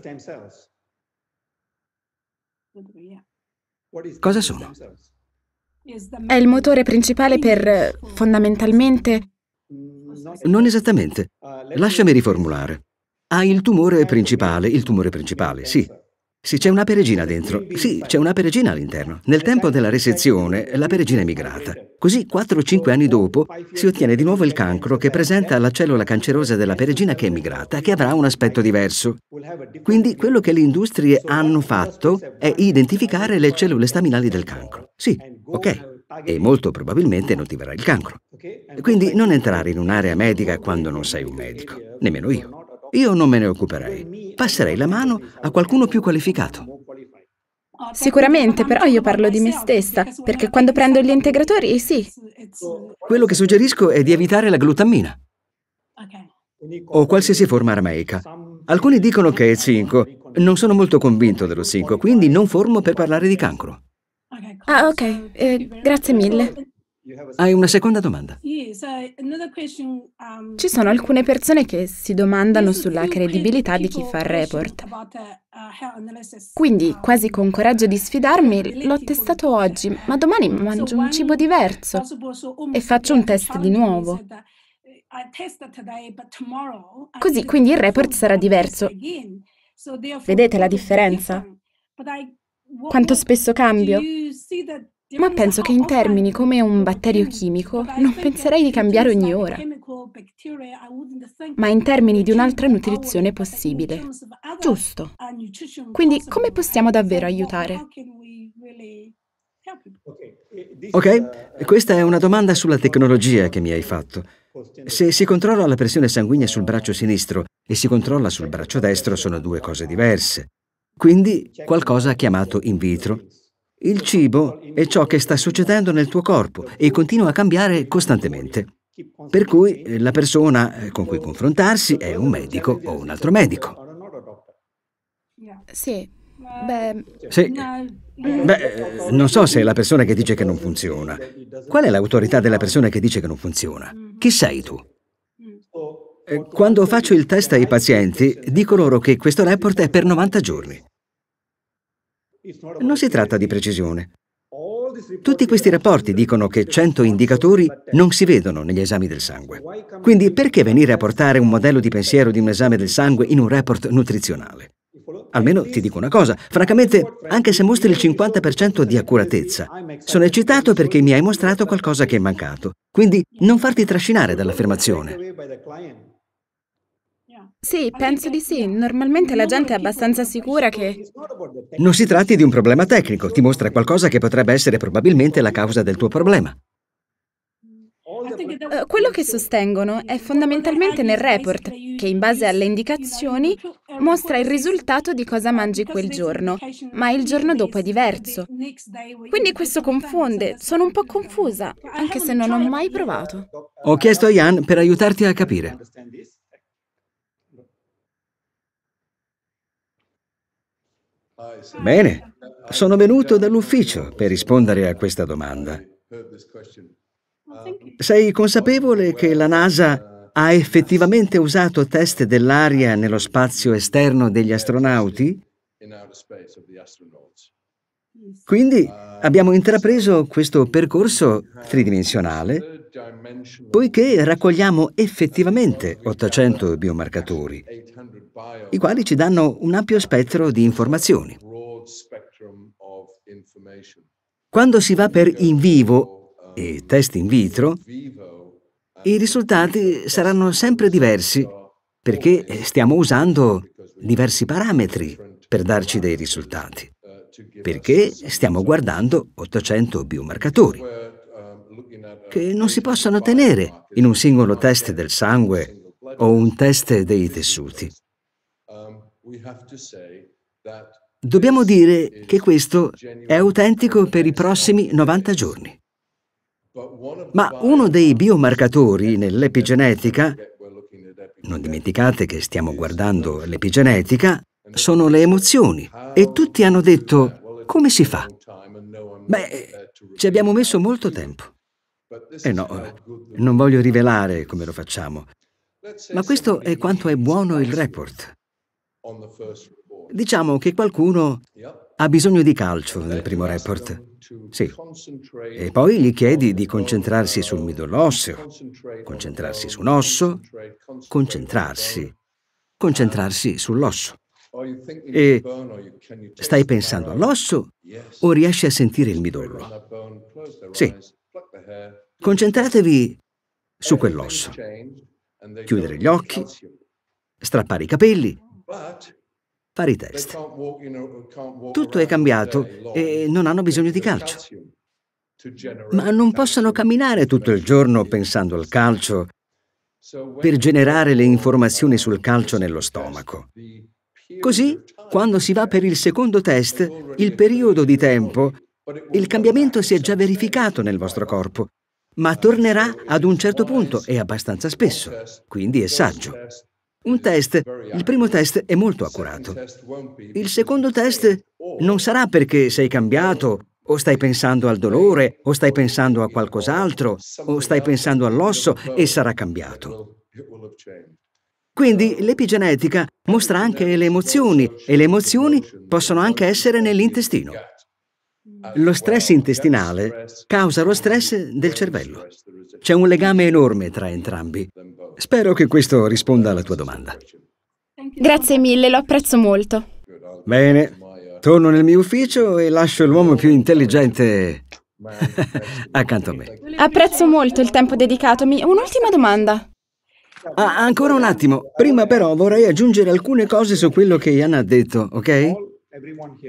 Cosa sono? È il motore principale per eh, fondamentalmente... Mm, non esattamente. Uh, Lasciami riformulare. Hai il tumore principale, il tumore principale, sì, sì, c'è una peregina dentro. Sì, c'è una peregina all'interno. Nel tempo della resezione, la peregina è migrata. Così, 4-5 anni dopo, si ottiene di nuovo il cancro che presenta la cellula cancerosa della peregina che è migrata, che avrà un aspetto diverso. Quindi, quello che le industrie hanno fatto è identificare le cellule staminali del cancro. Sì, ok. E molto probabilmente non ti verrà il cancro. Quindi non entrare in un'area medica quando non sei un medico, nemmeno io. Io non me ne occuperei. Passerei la mano a qualcuno più qualificato. Sicuramente, però io parlo di me stessa, perché quando prendo gli integratori, sì. Quello che suggerisco è di evitare la glutammina o qualsiasi forma aramaica. Alcuni dicono che è 5. Non sono molto convinto dello 5, quindi non formo per parlare di cancro. Ah, ok. Eh, grazie mille. Hai una seconda domanda? Um, Ci sono alcune persone che si domandano sulla credibilità di chi fa il report. Uh, uh, quindi, um, quasi con coraggio di sfidarmi, l'ho testato oggi, ma domani mangio un cibo diverso e faccio un test di nuovo. Uh, Così, quindi il report sarà diverso. Vedete la differenza? Quanto spesso cambio? Ma penso che in termini come un batterio chimico non penserei di cambiare ogni ora, ma in termini di un'altra nutrizione possibile. Giusto. Quindi come possiamo davvero aiutare? Ok, questa è una domanda sulla tecnologia che mi hai fatto. Se si controlla la pressione sanguigna sul braccio sinistro e si controlla sul braccio destro sono due cose diverse. Quindi qualcosa chiamato in vitro il cibo è ciò che sta succedendo nel tuo corpo e continua a cambiare costantemente. Per cui eh, la persona eh, con cui confrontarsi è un medico o un altro medico. Sì. Beh. Sì. Beh, eh, non so se è la persona che dice che non funziona. Qual è l'autorità della persona che dice che non funziona? Chi sei tu? Quando faccio il test ai pazienti, dico loro che questo report è per 90 giorni. Non si tratta di precisione. Tutti questi rapporti dicono che 100 indicatori non si vedono negli esami del sangue. Quindi perché venire a portare un modello di pensiero di un esame del sangue in un report nutrizionale? Almeno ti dico una cosa, francamente, anche se mostri il 50% di accuratezza, sono eccitato perché mi hai mostrato qualcosa che è mancato. Quindi non farti trascinare dall'affermazione. Sì, penso di sì. Normalmente la gente è abbastanza sicura che... Non si tratti di un problema tecnico, ti mostra qualcosa che potrebbe essere probabilmente la causa del tuo problema. quello che sostengono è fondamentalmente nel report, che in base alle indicazioni mostra il risultato di cosa mangi quel giorno, ma il giorno dopo è diverso. Quindi questo confonde, sono un po' confusa, anche se non ho mai provato. Ho chiesto a Ian per aiutarti a capire. Bene, sono venuto dall'ufficio per rispondere a questa domanda. Sei consapevole che la NASA ha effettivamente usato test dell'aria nello spazio esterno degli astronauti? Quindi abbiamo intrapreso questo percorso tridimensionale poiché raccogliamo effettivamente 800 biomarcatori i quali ci danno un ampio spettro di informazioni. Quando si va per in vivo e test in vitro, i risultati saranno sempre diversi perché stiamo usando diversi parametri per darci dei risultati, perché stiamo guardando 800 biomarcatori che non si possono ottenere in un singolo test del sangue o un test dei tessuti. Dobbiamo dire che questo è autentico per i prossimi 90 giorni. Ma uno dei biomarcatori nell'epigenetica, non dimenticate che stiamo guardando l'epigenetica, sono le emozioni. E tutti hanno detto, come si fa? Beh, ci abbiamo messo molto tempo. E eh no, eh, non voglio rivelare come lo facciamo, ma questo è quanto è buono il report. Diciamo che qualcuno ha bisogno di calcio nel primo report. Sì. E poi gli chiedi di concentrarsi sul midollo osseo, concentrarsi su un osso, concentrarsi, concentrarsi sull'osso. E stai pensando all'osso o riesci a sentire il midollo? Sì. Concentratevi su quell'osso. Chiudere gli occhi, strappare i capelli Fare i test. Tutto è cambiato e non hanno bisogno di calcio. Ma non possono camminare tutto il giorno pensando al calcio per generare le informazioni sul calcio nello stomaco. Così, quando si va per il secondo test, il periodo di tempo, il cambiamento si è già verificato nel vostro corpo, ma tornerà ad un certo punto e abbastanza spesso, quindi è saggio. Un test, il primo test è molto accurato. Il secondo test non sarà perché sei cambiato, o stai pensando al dolore, o stai pensando a qualcos'altro, o stai pensando all'osso e sarà cambiato. Quindi l'epigenetica mostra anche le emozioni e le emozioni possono anche essere nell'intestino. Lo stress intestinale causa lo stress del cervello. C'è un legame enorme tra entrambi. Spero che questo risponda alla tua domanda. Grazie mille, lo apprezzo molto. Bene, torno nel mio ufficio e lascio l'uomo più intelligente <laughs> accanto a me. Apprezzo molto il tempo dedicatomi. Un'ultima domanda. Ah, ancora un attimo. Prima però vorrei aggiungere alcune cose su quello che Ian ha detto, ok?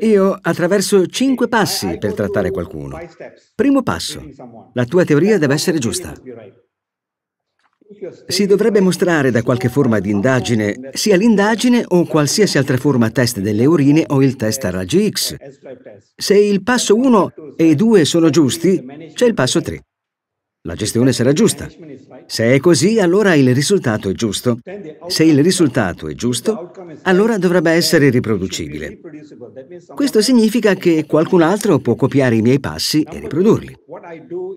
Io attraverso cinque passi per trattare qualcuno. Primo passo, la tua teoria deve essere giusta. Si dovrebbe mostrare da qualche forma di indagine sia l'indagine o qualsiasi altra forma test delle urine o il test a raggi X. Se il passo 1 e 2 sono giusti, c'è il passo 3. La gestione sarà giusta. Se è così, allora il risultato è giusto. Se il risultato è giusto, allora dovrebbe essere riproducibile. Questo significa che qualcun altro può copiare i miei passi e riprodurli.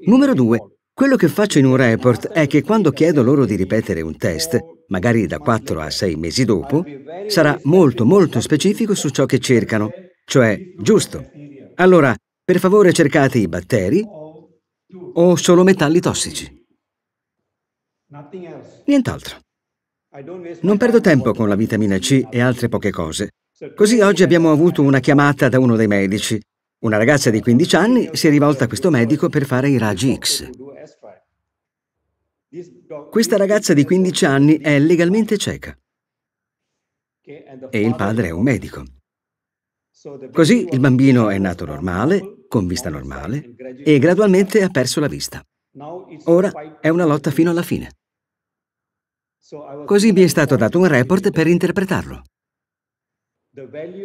Numero due. Quello che faccio in un report è che quando chiedo loro di ripetere un test, magari da 4 a 6 mesi dopo, sarà molto molto specifico su ciò che cercano, cioè giusto. Allora, per favore cercate i batteri o solo metalli tossici. Nient'altro. Non perdo tempo con la vitamina C e altre poche cose. Così oggi abbiamo avuto una chiamata da uno dei medici. Una ragazza di 15 anni si è rivolta a questo medico per fare i raggi X. Questa ragazza di 15 anni è legalmente cieca e il padre è un medico. Così il bambino è nato normale con vista normale e gradualmente ha perso la vista. Ora è una lotta fino alla fine. Così mi è stato dato un report per interpretarlo.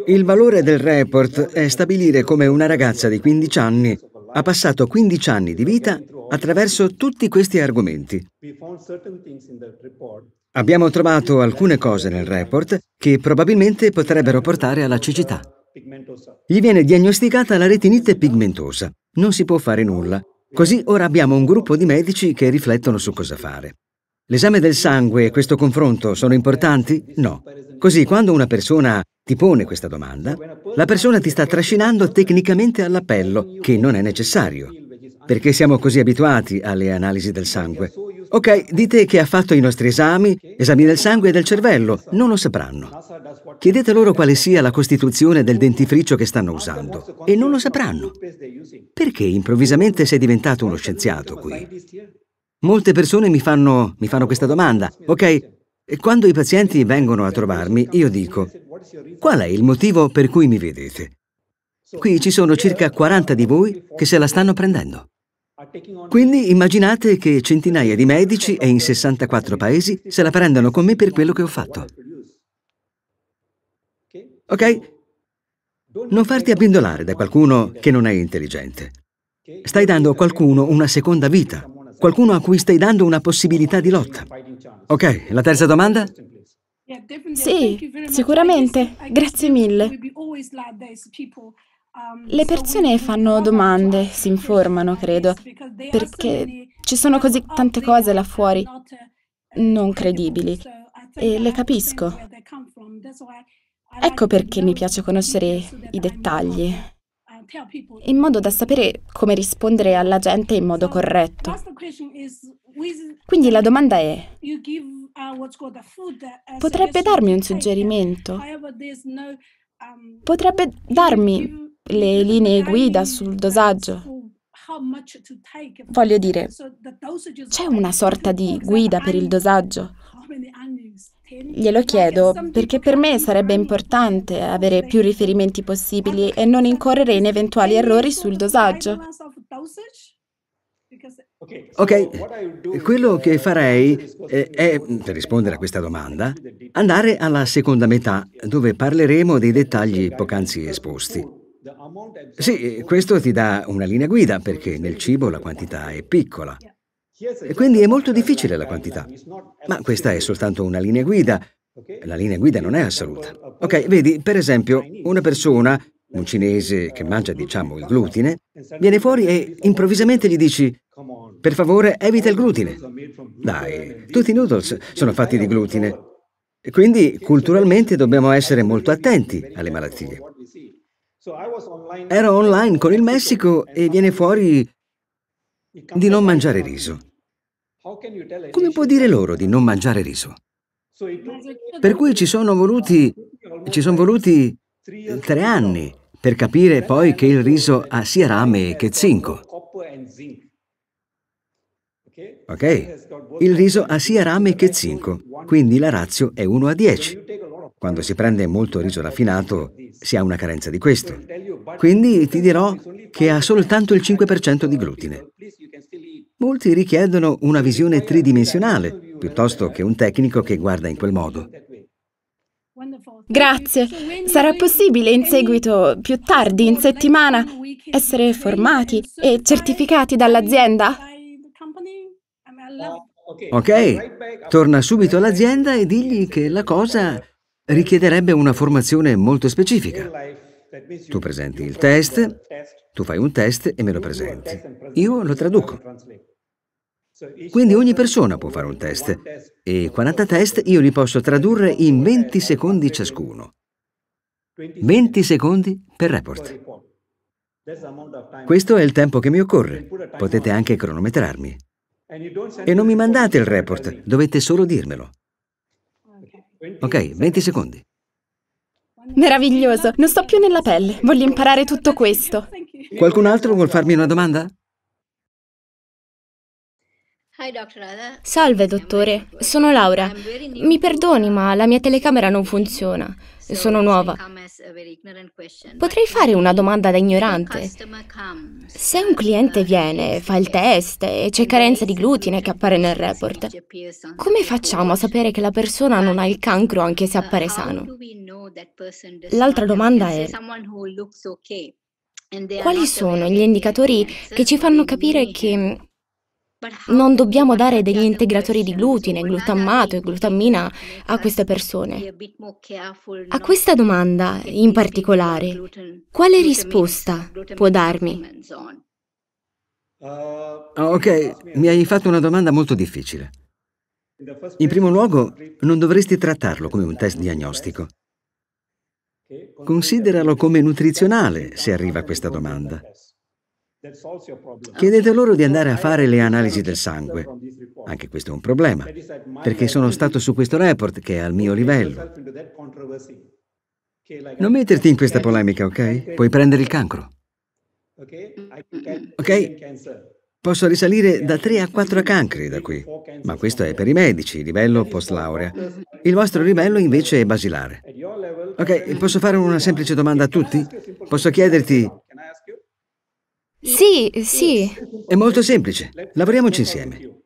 Il valore del report è stabilire come una ragazza di 15 anni ha passato 15 anni di vita attraverso tutti questi argomenti. Abbiamo trovato alcune cose nel report che probabilmente potrebbero portare alla cecità. Gli viene diagnosticata la retinite pigmentosa. Non si può fare nulla. Così ora abbiamo un gruppo di medici che riflettono su cosa fare. L'esame del sangue e questo confronto sono importanti? No. Così quando una persona ti pone questa domanda, la persona ti sta trascinando tecnicamente all'appello, che non è necessario, perché siamo così abituati alle analisi del sangue. Ok, dite che ha fatto i nostri esami, esami del sangue e del cervello, non lo sapranno. Chiedete loro quale sia la costituzione del dentifricio che stanno usando e non lo sapranno. Perché improvvisamente sei diventato uno scienziato qui? Molte persone mi fanno, mi fanno questa domanda. Ok, quando i pazienti vengono a trovarmi, io dico, qual è il motivo per cui mi vedete? Qui ci sono circa 40 di voi che se la stanno prendendo. Quindi immaginate che centinaia di medici e in 64 paesi se la prendano con me per quello che ho fatto. Ok? Non farti abbindolare da qualcuno che non è intelligente. Stai dando a qualcuno una seconda vita, qualcuno a cui stai dando una possibilità di lotta. Ok, la terza domanda? Sì, sicuramente. Grazie mille. Le persone fanno domande, si informano, credo, perché ci sono così tante cose là fuori non credibili e le capisco. Ecco perché mi piace conoscere i dettagli, in modo da sapere come rispondere alla gente in modo corretto. Quindi la domanda è, potrebbe darmi un suggerimento? Potrebbe darmi le linee guida sul dosaggio. Voglio dire, c'è una sorta di guida per il dosaggio. Glielo chiedo perché per me sarebbe importante avere più riferimenti possibili e non incorrere in eventuali errori sul dosaggio. Ok, quello che farei eh, è, è, mm, per rispondere a questa domanda, andare alla seconda metà, dove parleremo dei dettagli poc'anzi esposti. Sì, questo ti dà una linea guida perché nel cibo la quantità è piccola. E quindi è molto difficile la quantità. Ma questa è soltanto una linea guida. La linea guida non è assoluta. Ok, vedi, per esempio, una persona, un cinese che mangia, diciamo, il glutine, viene fuori e improvvisamente gli dici, per favore, evita il glutine. Dai, tutti i noodles sono fatti di glutine. Quindi, culturalmente, dobbiamo essere molto attenti alle malattie. Ero online con il Messico e viene fuori di non mangiare riso. Come puoi dire loro di non mangiare riso? Per cui ci sono voluti, ci sono voluti tre anni per capire poi che il riso ha sia rame che zinco. Ok? Il riso ha sia rame che zinco, quindi la razio è 1 a 10. Quando si prende molto riso raffinato si ha una carenza di questo. Quindi ti dirò che ha soltanto il 5% di glutine. Molti richiedono una visione tridimensionale piuttosto che un tecnico che guarda in quel modo. Grazie. Sarà possibile in seguito, più tardi in settimana, essere formati e certificati dall'azienda? Ok, torna subito all'azienda e digli che la cosa richiederebbe una formazione molto specifica. Tu presenti il test, tu fai un test e me lo presenti. Io lo traduco. Quindi ogni persona può fare un test e 40 test io li posso tradurre in 20 secondi ciascuno. 20 secondi per report. Questo è il tempo che mi occorre. Potete anche cronometrarmi. E non mi mandate il report, dovete solo dirmelo. Ok, 20 secondi. Meraviglioso, non sto più nella pelle, voglio imparare tutto questo. Qualcun altro vuol farmi una domanda? Salve, dottore, sono Laura. Mi perdoni, ma la mia telecamera non funziona. Sono nuova. Potrei fare una domanda da ignorante. Se un cliente viene, fa il test e c'è carenza di glutine che appare nel report, come facciamo a sapere che la persona non ha il cancro anche se appare sano? L'altra domanda è... Quali sono gli indicatori che ci fanno capire che non dobbiamo dare degli integratori di glutine, glutammato e glutammina a queste persone. A questa domanda in particolare, quale risposta può darmi? Ah, ok, mi hai fatto una domanda molto difficile. In primo luogo, non dovresti trattarlo come un test diagnostico. Consideralo come nutrizionale se arriva questa domanda. Chiedete loro di andare a fare le analisi del sangue. Anche questo è un problema, perché sono stato su questo report che è al mio livello. Non metterti in questa polemica, ok? Puoi prendere il cancro. Ok? Posso risalire da 3 a 4 cancri da qui, ma questo è per i medici, livello post laurea. Il vostro livello invece è basilare. Ok, posso fare una semplice domanda a tutti? Posso chiederti sì, sì. È molto semplice. Lavoriamoci insieme.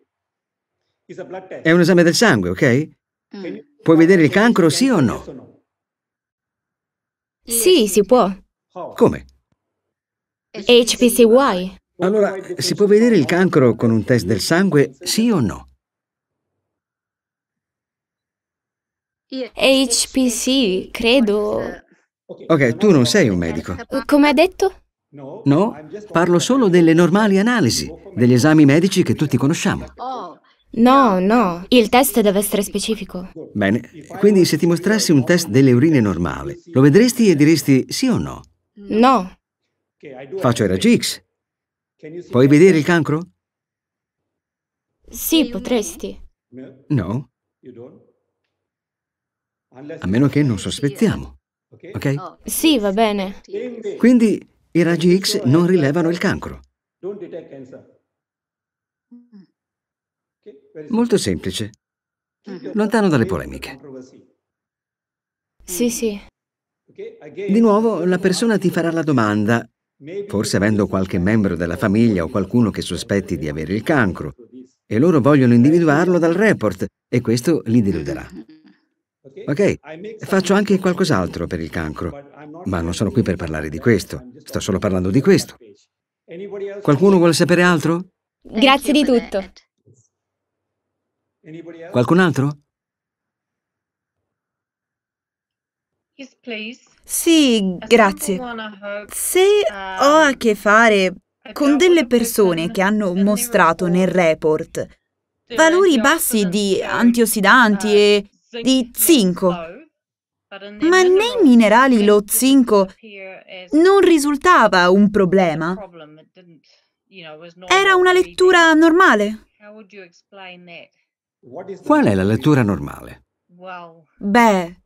È un esame del sangue, ok? Mm. Puoi vedere il cancro, sì o no? Sì, si può. Come? HPCY. Allora, si può vedere il cancro con un test del sangue, sì o no? HPC, credo. Ok, tu non sei un medico. Come ha detto? No, parlo solo delle normali analisi, degli esami medici che tutti conosciamo. Oh. No, no, il test deve essere specifico. Bene, quindi se ti mostrassi un test delle urine normale, lo vedresti e diresti sì o no? No. Faccio RGX. Puoi vedere il cancro? Sì, potresti. No. A meno che non sospettiamo. Ok? Sì, va bene. Quindi i raggi X non rilevano il cancro. Molto semplice. Lontano dalle polemiche. Sì, sì. Di nuovo, la persona ti farà la domanda, forse avendo qualche membro della famiglia o qualcuno che sospetti di avere il cancro, e loro vogliono individuarlo dal report, e questo li deluderà. Ok, faccio anche qualcos'altro per il cancro, ma non sono qui per parlare di questo, sto solo parlando di questo. Qualcuno vuole sapere altro? Grazie di tutto. Qualcun altro? Sì, grazie. Se um, ho a che fare con delle persone che hanno mostrato nel report valori bassi di antiossidanti e uh, di zinco. Ma nei minerali lo zinco non risultava un problema. Era una lettura normale. Qual è la lettura normale? Beh,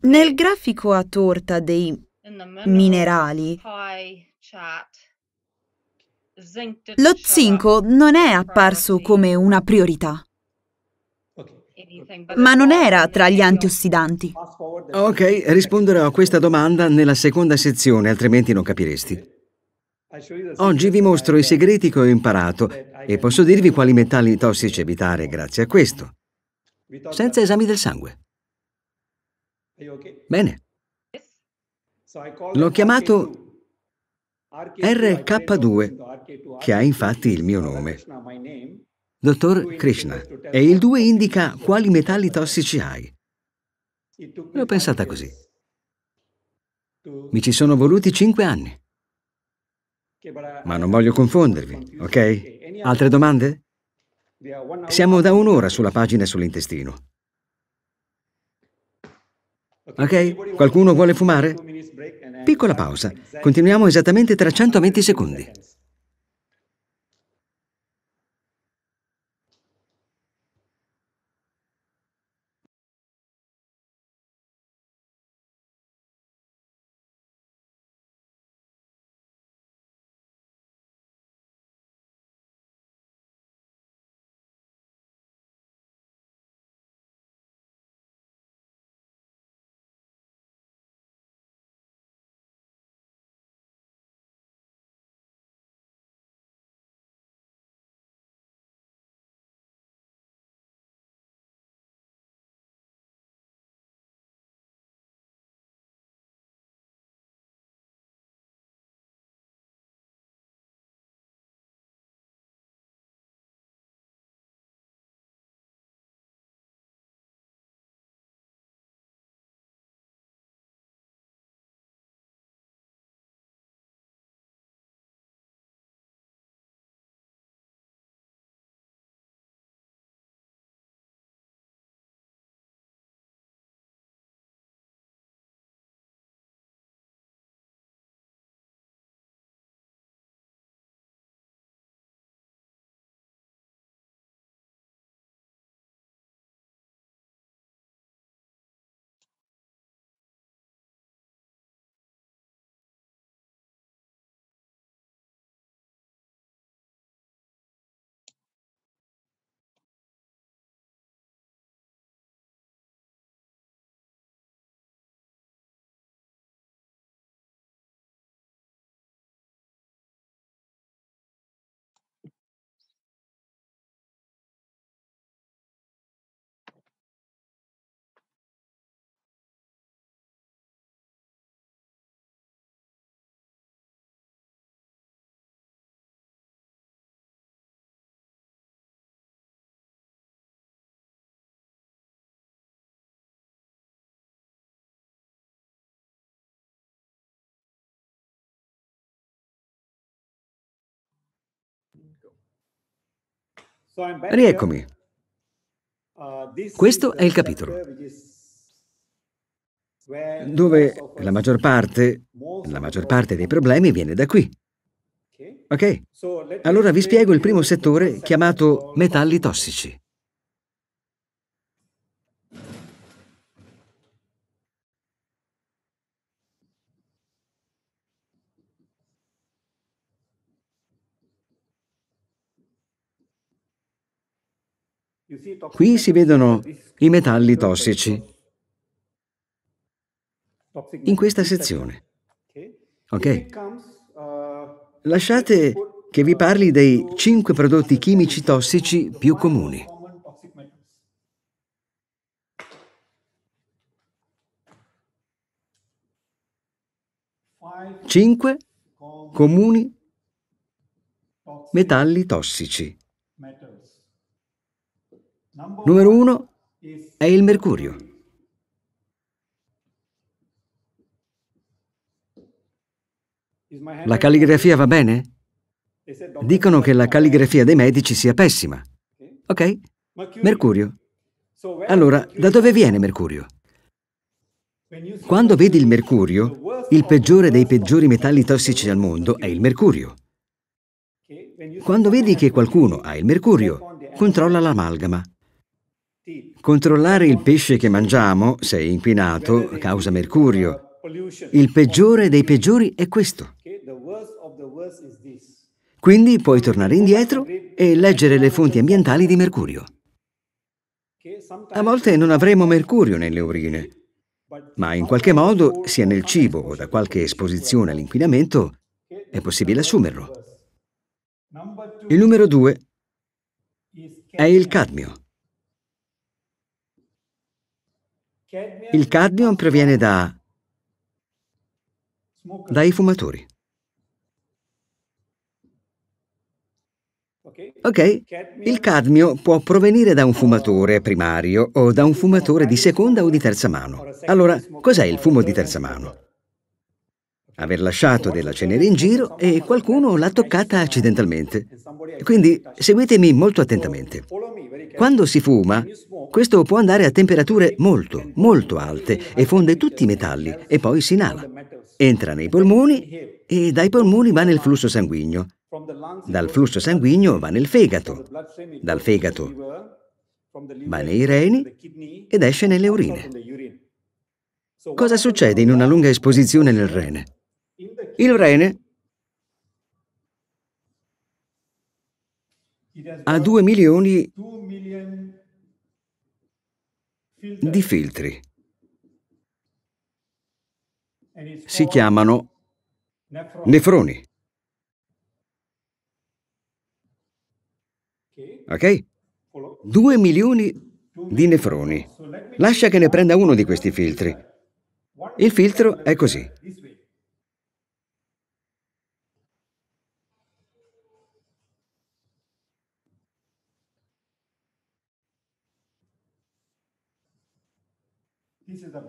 nel grafico a torta dei minerali, lo zinco non è apparso come una priorità ma non era tra gli antiossidanti. Ok, risponderò a questa domanda nella seconda sezione, altrimenti non capiresti. Oggi vi mostro i segreti che ho imparato e posso dirvi quali metalli tossici evitare grazie a questo, senza esami del sangue. Bene. L'ho chiamato RK2, che ha infatti il mio nome. Dottor Krishna, e il 2 indica quali metalli tossici hai. L'ho pensata così. Mi ci sono voluti cinque anni. Ma non voglio confondervi, ok? Altre domande? Siamo da un'ora sulla pagina sull'intestino. Ok? Qualcuno vuole fumare? Piccola pausa. Continuiamo esattamente tra 120 secondi. Rieccomi. Uh, Questo è il capitolo dove la maggior parte, la maggior parte dei problemi viene da qui. Ok? Allora vi spiego il primo settore chiamato metalli tossici. Qui si vedono i metalli tossici in questa sezione. Ok? Lasciate che vi parli dei cinque prodotti chimici tossici più comuni. Cinque comuni metalli tossici. Numero uno è il mercurio. La calligrafia va bene? Dicono che la calligrafia dei medici sia pessima. Ok? Mercurio. Allora, da dove viene Mercurio? Quando vedi il mercurio, il peggiore dei peggiori metalli tossici al mondo è il mercurio. Quando vedi che qualcuno ha il mercurio, controlla l'amalgama. Controllare il pesce che mangiamo, se è inquinato, causa mercurio. Il peggiore dei peggiori è questo. Quindi puoi tornare indietro e leggere le fonti ambientali di mercurio. A volte non avremo mercurio nelle urine, ma in qualche modo, sia nel cibo o da qualche esposizione all'inquinamento, è possibile assumerlo. Il numero due è il cadmio. Il cadmio proviene da, dai fumatori. Ok, il cadmio può provenire da un fumatore primario o da un fumatore di seconda o di terza mano. Allora, cos'è il fumo di terza mano? Aver lasciato della cenere in giro e qualcuno l'ha toccata accidentalmente. Quindi seguitemi molto attentamente. Quando si fuma, questo può andare a temperature molto, molto alte e fonde tutti i metalli e poi si inala. Entra nei polmoni e dai polmoni va nel flusso sanguigno. Dal flusso sanguigno va nel fegato. Dal fegato va nei reni ed esce nelle urine. Cosa succede in una lunga esposizione nel rene? Il rene ha 2 milioni di filtri. Si chiamano nefroni. Ok? Due milioni di nefroni. Lascia che ne prenda uno di questi filtri. Il filtro è così.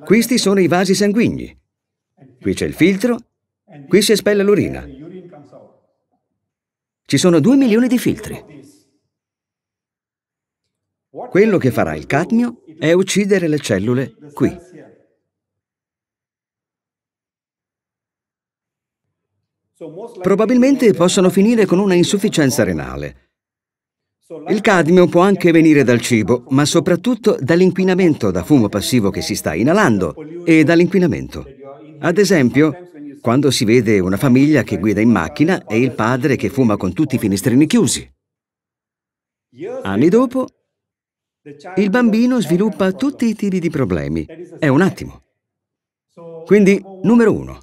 Questi sono i vasi sanguigni. Qui c'è il filtro, qui si espella l'urina. Ci sono due milioni di filtri. Quello che farà il cadmio è uccidere le cellule qui. Probabilmente possono finire con una insufficienza renale il cadmio può anche venire dal cibo, ma soprattutto dall'inquinamento da fumo passivo che si sta inalando e dall'inquinamento. Ad esempio, quando si vede una famiglia che guida in macchina e il padre che fuma con tutti i finestrini chiusi. Anni dopo, il bambino sviluppa tutti i tipi di problemi. È un attimo. Quindi, numero uno.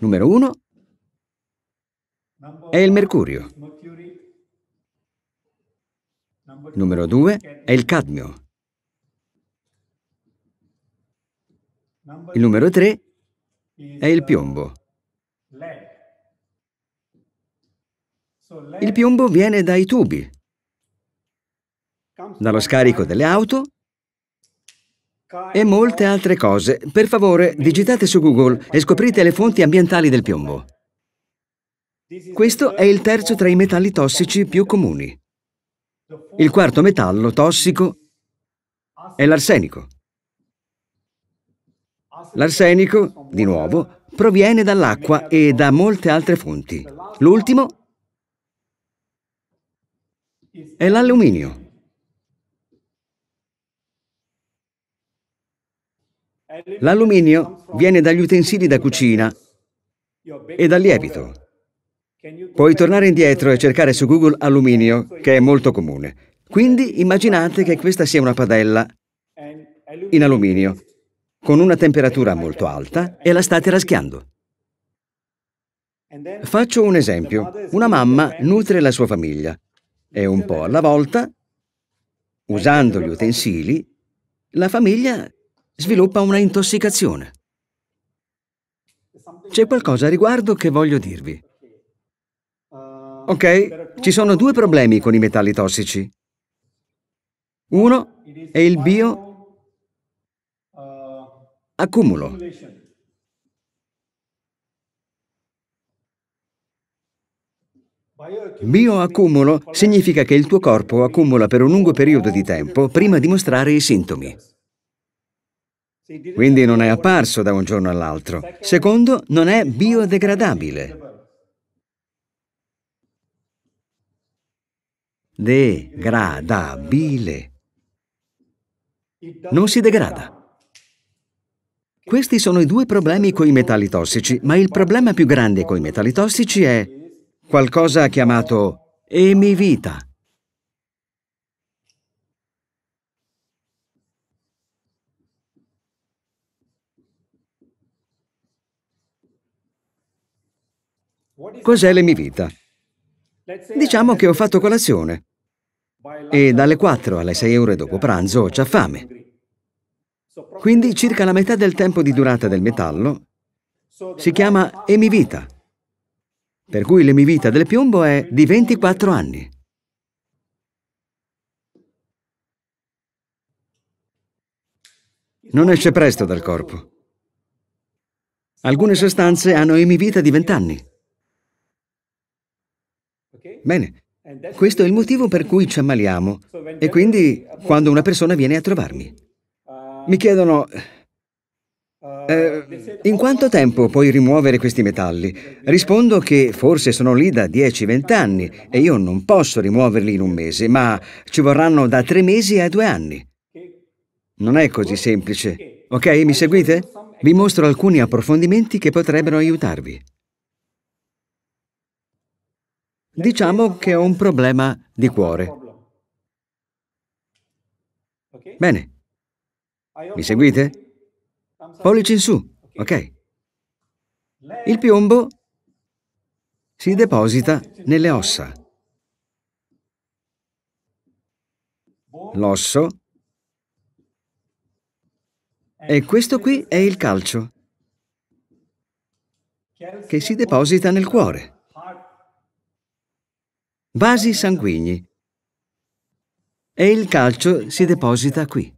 Numero uno, è il mercurio. Numero due è il cadmio. Il numero tre è il piombo. Il piombo viene dai tubi, dallo scarico delle auto e molte altre cose. Per favore, digitate su Google e scoprite le fonti ambientali del piombo. Questo è il terzo tra i metalli tossici più comuni. Il quarto metallo tossico è l'arsenico. L'arsenico, di nuovo, proviene dall'acqua e da molte altre fonti. L'ultimo è l'alluminio. L'alluminio viene dagli utensili da cucina e dal lievito. Puoi tornare indietro e cercare su Google alluminio, che è molto comune. Quindi immaginate che questa sia una padella in alluminio, con una temperatura molto alta e la state raschiando. Faccio un esempio. Una mamma nutre la sua famiglia e un po' alla volta, usando gli utensili, la famiglia sviluppa una intossicazione. C'è qualcosa a riguardo che voglio dirvi. Ok, ci sono due problemi con i metalli tossici. Uno è il bio accumulo. Bioaccumulo significa che il tuo corpo accumula per un lungo periodo di tempo prima di mostrare i sintomi. Quindi non è apparso da un giorno all'altro. Secondo, non è biodegradabile. degradabile. Non si degrada. Questi sono i due problemi con i metalli tossici, ma il problema più grande con i metalli tossici è qualcosa chiamato emivita. Cos'è l'emivita? Diciamo che ho fatto colazione e dalle 4 alle 6 ore dopo pranzo c'ha fame. Quindi circa la metà del tempo di durata del metallo si chiama emivita, per cui l'emivita del piombo è di 24 anni. Non esce presto dal corpo. Alcune sostanze hanno emivita di 20 anni. Bene, questo è il motivo per cui ci ammaliamo e quindi quando una persona viene a trovarmi. Mi chiedono, eh, in quanto tempo puoi rimuovere questi metalli? Rispondo che forse sono lì da 10-20 anni e io non posso rimuoverli in un mese, ma ci vorranno da 3 mesi a 2 anni. Non è così semplice. Ok, mi seguite? Vi mostro alcuni approfondimenti che potrebbero aiutarvi. Diciamo che ho un problema di cuore. Bene. Mi seguite? Pollici in su, ok? Il piombo si deposita nelle ossa. L'osso e questo qui è il calcio che si deposita nel cuore. Vasi sanguigni. E il calcio si deposita qui.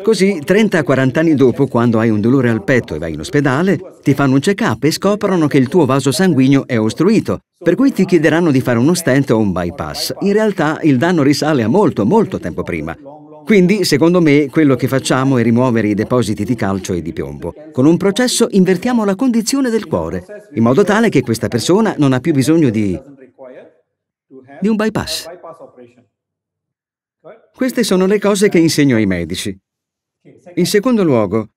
Così, 30-40 anni dopo, quando hai un dolore al petto e vai in ospedale, ti fanno un check-up e scoprono che il tuo vaso sanguigno è ostruito, per cui ti chiederanno di fare uno stent o un bypass. In realtà il danno risale a molto, molto tempo prima. Quindi, secondo me, quello che facciamo è rimuovere i depositi di calcio e di piombo. Con un processo invertiamo la condizione del cuore, in modo tale che questa persona non ha più bisogno di, di un bypass. Queste sono le cose che insegno ai medici. In secondo luogo,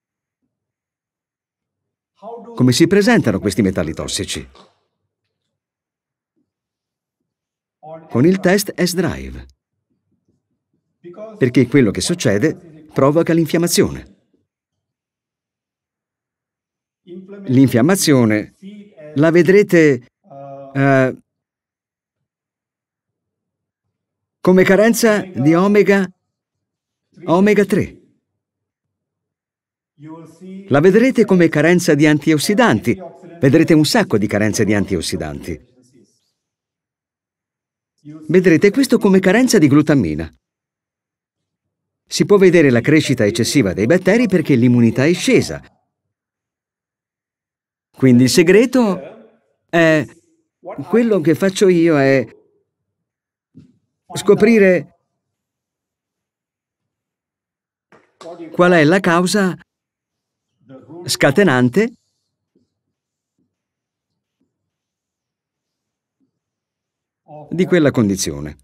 come si presentano questi metalli tossici? Con il test S-Drive perché quello che succede provoca l'infiammazione. L'infiammazione la vedrete eh, come carenza di omega, omega 3. La vedrete come carenza di antiossidanti. Vedrete un sacco di carenze di antiossidanti. Vedrete questo come carenza di glutammina. Si può vedere la crescita eccessiva dei batteri perché l'immunità è scesa. Quindi il segreto è... Quello che faccio io è scoprire qual è la causa scatenante di quella condizione.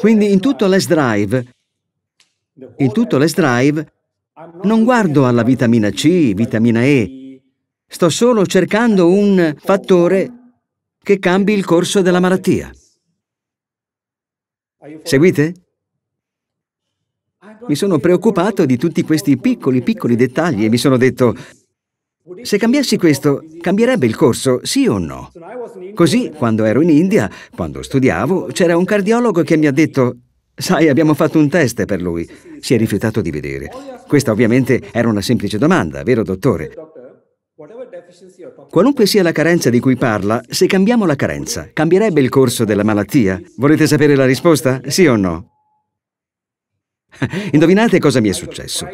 Quindi in tutto l'S-Drive il tutto less drive non guardo alla vitamina C, vitamina E, sto solo cercando un fattore che cambi il corso della malattia. Seguite? Mi sono preoccupato di tutti questi piccoli, piccoli dettagli e mi sono detto, se cambiassi questo, cambierebbe il corso, sì o no? Così, quando ero in India, quando studiavo, c'era un cardiologo che mi ha detto, Sai, abbiamo fatto un test per lui. Si è rifiutato di vedere. Questa ovviamente era una semplice domanda, vero dottore? Qualunque sia la carenza di cui parla, se cambiamo la carenza, cambierebbe il corso della malattia? Volete sapere la risposta? Sì o no? <laughs> Indovinate cosa mi è successo.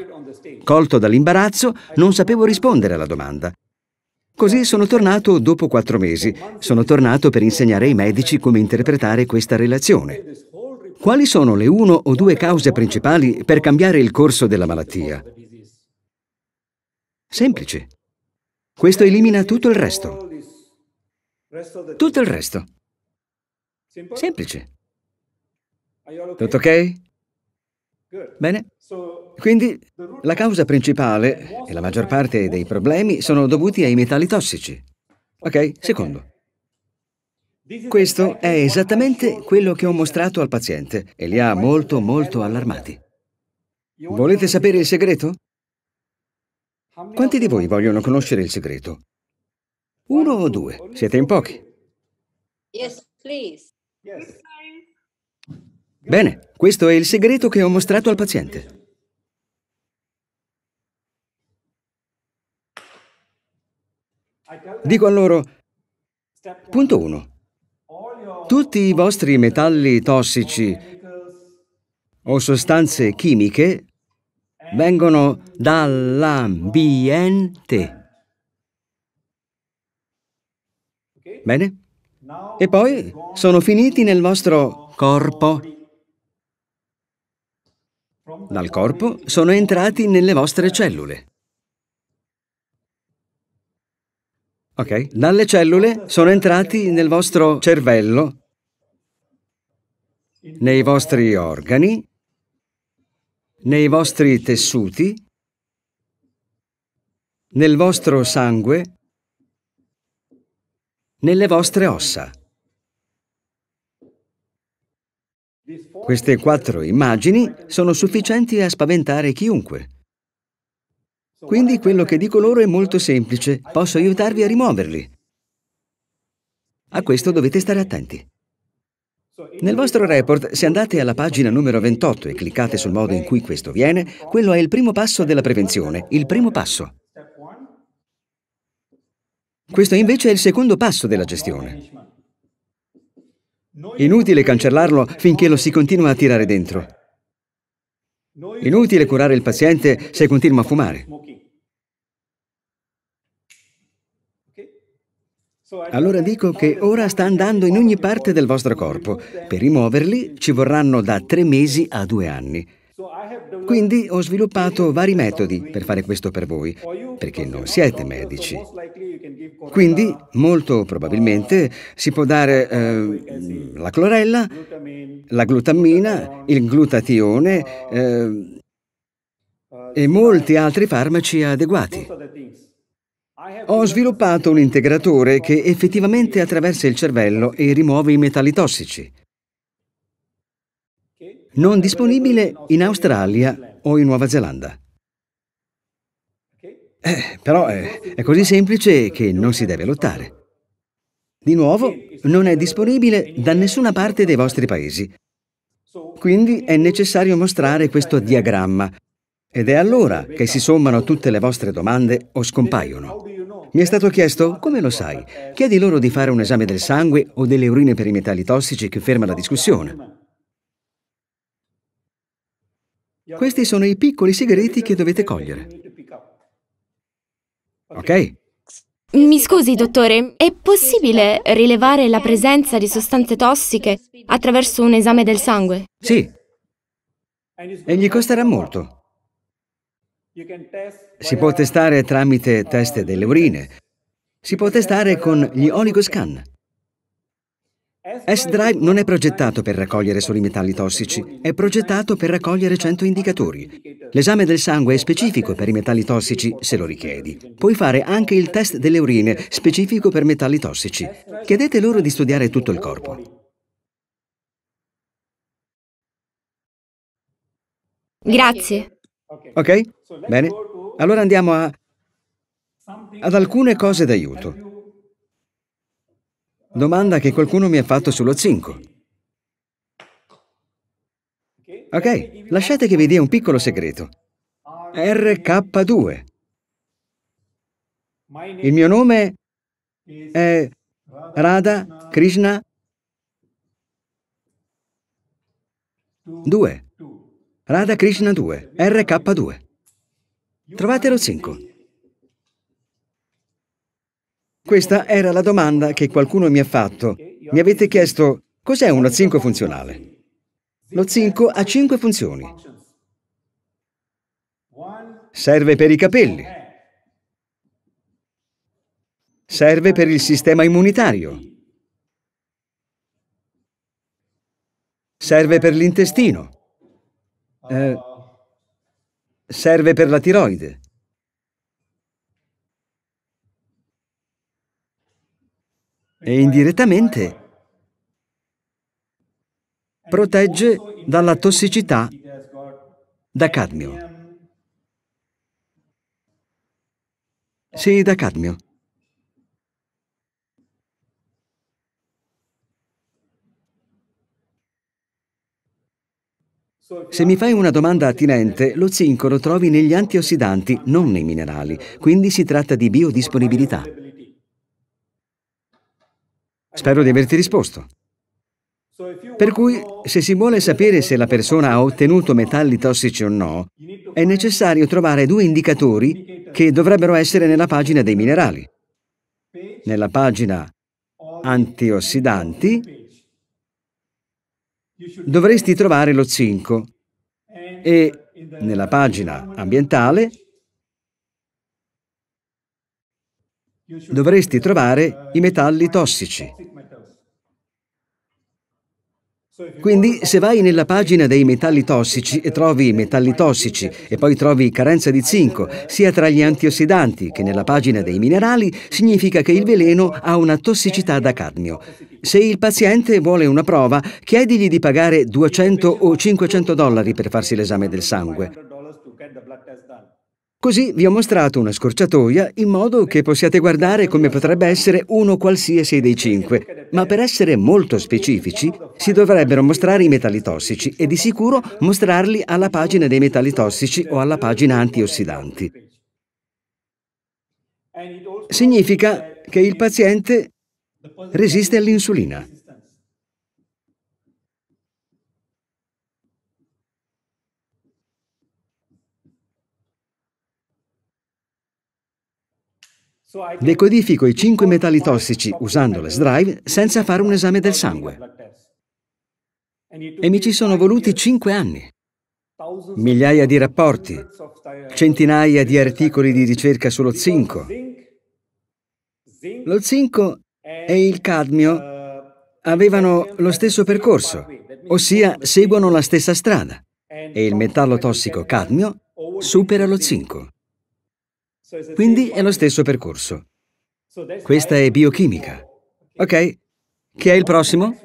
Colto dall'imbarazzo, non sapevo rispondere alla domanda. Così sono tornato dopo quattro mesi. Sono tornato per insegnare ai medici come interpretare questa relazione. Quali sono le uno o due cause principali per cambiare il corso della malattia? Semplice. Questo elimina tutto il resto. Tutto il resto. Semplice. Tutto ok? Bene. Quindi la causa principale e la maggior parte dei problemi sono dovuti ai metalli tossici. Ok, secondo. Questo è esattamente quello che ho mostrato al paziente e li ha molto molto allarmati. Volete sapere il segreto? Quanti di voi vogliono conoscere il segreto? Uno o due? Siete in pochi. Yes, please. Bene, questo è il segreto che ho mostrato al paziente. Dico a loro, punto uno, tutti i vostri metalli tossici o sostanze chimiche vengono dall'ambiente. Bene? E poi sono finiti nel vostro corpo. Dal corpo sono entrati nelle vostre cellule. Ok? Dalle cellule sono entrati nel vostro cervello, nei vostri organi, nei vostri tessuti, nel vostro sangue, nelle vostre ossa. Queste quattro immagini sono sufficienti a spaventare chiunque. Quindi quello che dico loro è molto semplice, posso aiutarvi a rimuoverli. A questo dovete stare attenti. Nel vostro report, se andate alla pagina numero 28 e cliccate sul modo in cui questo viene, quello è il primo passo della prevenzione, il primo passo. Questo invece è il secondo passo della gestione. Inutile cancellarlo finché lo si continua a tirare dentro. Inutile curare il paziente se continua a fumare. Allora dico che ora sta andando in ogni parte del vostro corpo. Per rimuoverli ci vorranno da tre mesi a due anni. Quindi ho sviluppato vari metodi per fare questo per voi, perché non siete medici. Quindi molto probabilmente si può dare eh, la clorella, la glutammina, il glutatione eh, e molti altri farmaci adeguati. Ho sviluppato un integratore che effettivamente attraversa il cervello e rimuove i metalli tossici. Non disponibile in Australia o in Nuova Zelanda. Eh, però è, è così semplice che non si deve lottare. Di nuovo, non è disponibile da nessuna parte dei vostri paesi. Quindi è necessario mostrare questo diagramma ed è allora che si sommano tutte le vostre domande o scompaiono. Mi è stato chiesto, come lo sai? Chiedi loro di fare un esame del sangue o delle urine per i metalli tossici che ferma la discussione. Questi sono i piccoli segreti che dovete cogliere ok? Mi scusi, dottore, è possibile rilevare la presenza di sostanze tossiche attraverso un esame del sangue? Sì. E gli costerà molto. Si può testare tramite test delle urine. Si può testare con gli oligoscan. S-Drive non è progettato per raccogliere solo i metalli tossici, è progettato per raccogliere 100 indicatori. L'esame del sangue è specifico per i metalli tossici, se lo richiedi. Puoi fare anche il test delle urine, specifico per metalli tossici. Chiedete loro di studiare tutto il corpo. Grazie. Ok? Bene. Allora andiamo a... ad alcune cose d'aiuto. Domanda che qualcuno mi ha fatto sullo zinco. Ok, lasciate che vi dia un piccolo segreto. RK2. Il mio nome è Radha Krishna 2. Radha Krishna 2, RK2. Trovate lo 5. Questa era la domanda che qualcuno mi ha fatto. Mi avete chiesto cos'è uno zinco funzionale? Lo zinco ha cinque funzioni. Serve per i capelli. Serve per il sistema immunitario. Serve per l'intestino. Eh, serve per la tiroide. e indirettamente protegge dalla tossicità da cadmio. Sì, da cadmio. Se mi fai una domanda attinente, lo zinco lo trovi negli antiossidanti, non nei minerali, quindi si tratta di biodisponibilità. Spero di averti risposto. Per cui, se si vuole sapere se la persona ha ottenuto metalli tossici o no, è necessario trovare due indicatori che dovrebbero essere nella pagina dei minerali. Nella pagina antiossidanti dovresti trovare lo zinco e nella pagina ambientale dovresti trovare i metalli tossici. Quindi se vai nella pagina dei metalli tossici e trovi metalli tossici e poi trovi carenza di zinco, sia tra gli antiossidanti che nella pagina dei minerali, significa che il veleno ha una tossicità da cadmio. Se il paziente vuole una prova, chiedigli di pagare 200 o 500 dollari per farsi l'esame del sangue. Così vi ho mostrato una scorciatoia in modo che possiate guardare come potrebbe essere uno qualsiasi dei cinque, ma per essere molto specifici si dovrebbero mostrare i metalli tossici e di sicuro mostrarli alla pagina dei metalli tossici o alla pagina antiossidanti. Significa che il paziente resiste all'insulina. Decodifico i cinque metalli tossici usando le SDRIVE senza fare un esame del sangue. E mi ci sono voluti cinque anni. Migliaia di rapporti, centinaia di articoli di ricerca sullo zinco. Lo zinco e il cadmio avevano lo stesso percorso, ossia seguono la stessa strada e il metallo tossico cadmio supera lo zinco. Quindi è lo stesso percorso. Questa è biochimica. Ok, chi è il prossimo?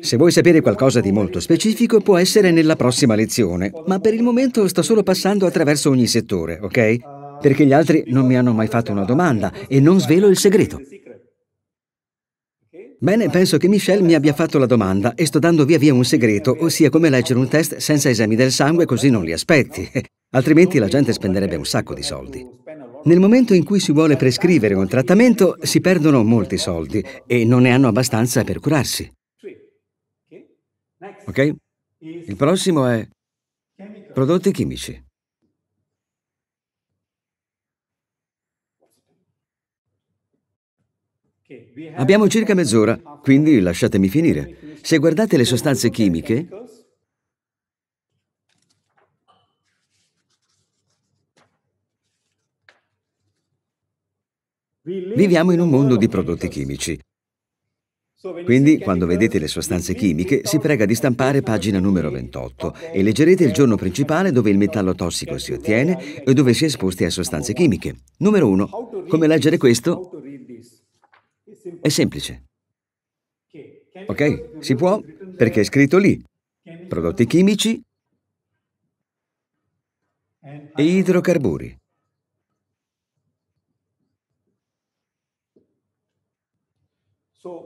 Se vuoi sapere qualcosa di molto specifico può essere nella prossima lezione, ma per il momento sto solo passando attraverso ogni settore, ok? Perché gli altri non mi hanno mai fatto una domanda e non svelo il segreto. Bene, penso che Michelle mi abbia fatto la domanda e sto dando via via un segreto, ossia come leggere un test senza esami del sangue così non li aspetti. <laughs> Altrimenti la gente spenderebbe un sacco di soldi. Nel momento in cui si vuole prescrivere un trattamento si perdono molti soldi e non ne hanno abbastanza per curarsi. Ok? Il prossimo è prodotti chimici. Abbiamo circa mezz'ora, quindi lasciatemi finire. Se guardate le sostanze chimiche, viviamo in un mondo di prodotti chimici. Quindi, quando vedete le sostanze chimiche, si prega di stampare pagina numero 28 e leggerete il giorno principale dove il metallo tossico si ottiene e dove si è esposti a sostanze chimiche. Numero 1. Come leggere questo? È semplice. Ok? Si può perché è scritto lì. Prodotti chimici e idrocarburi.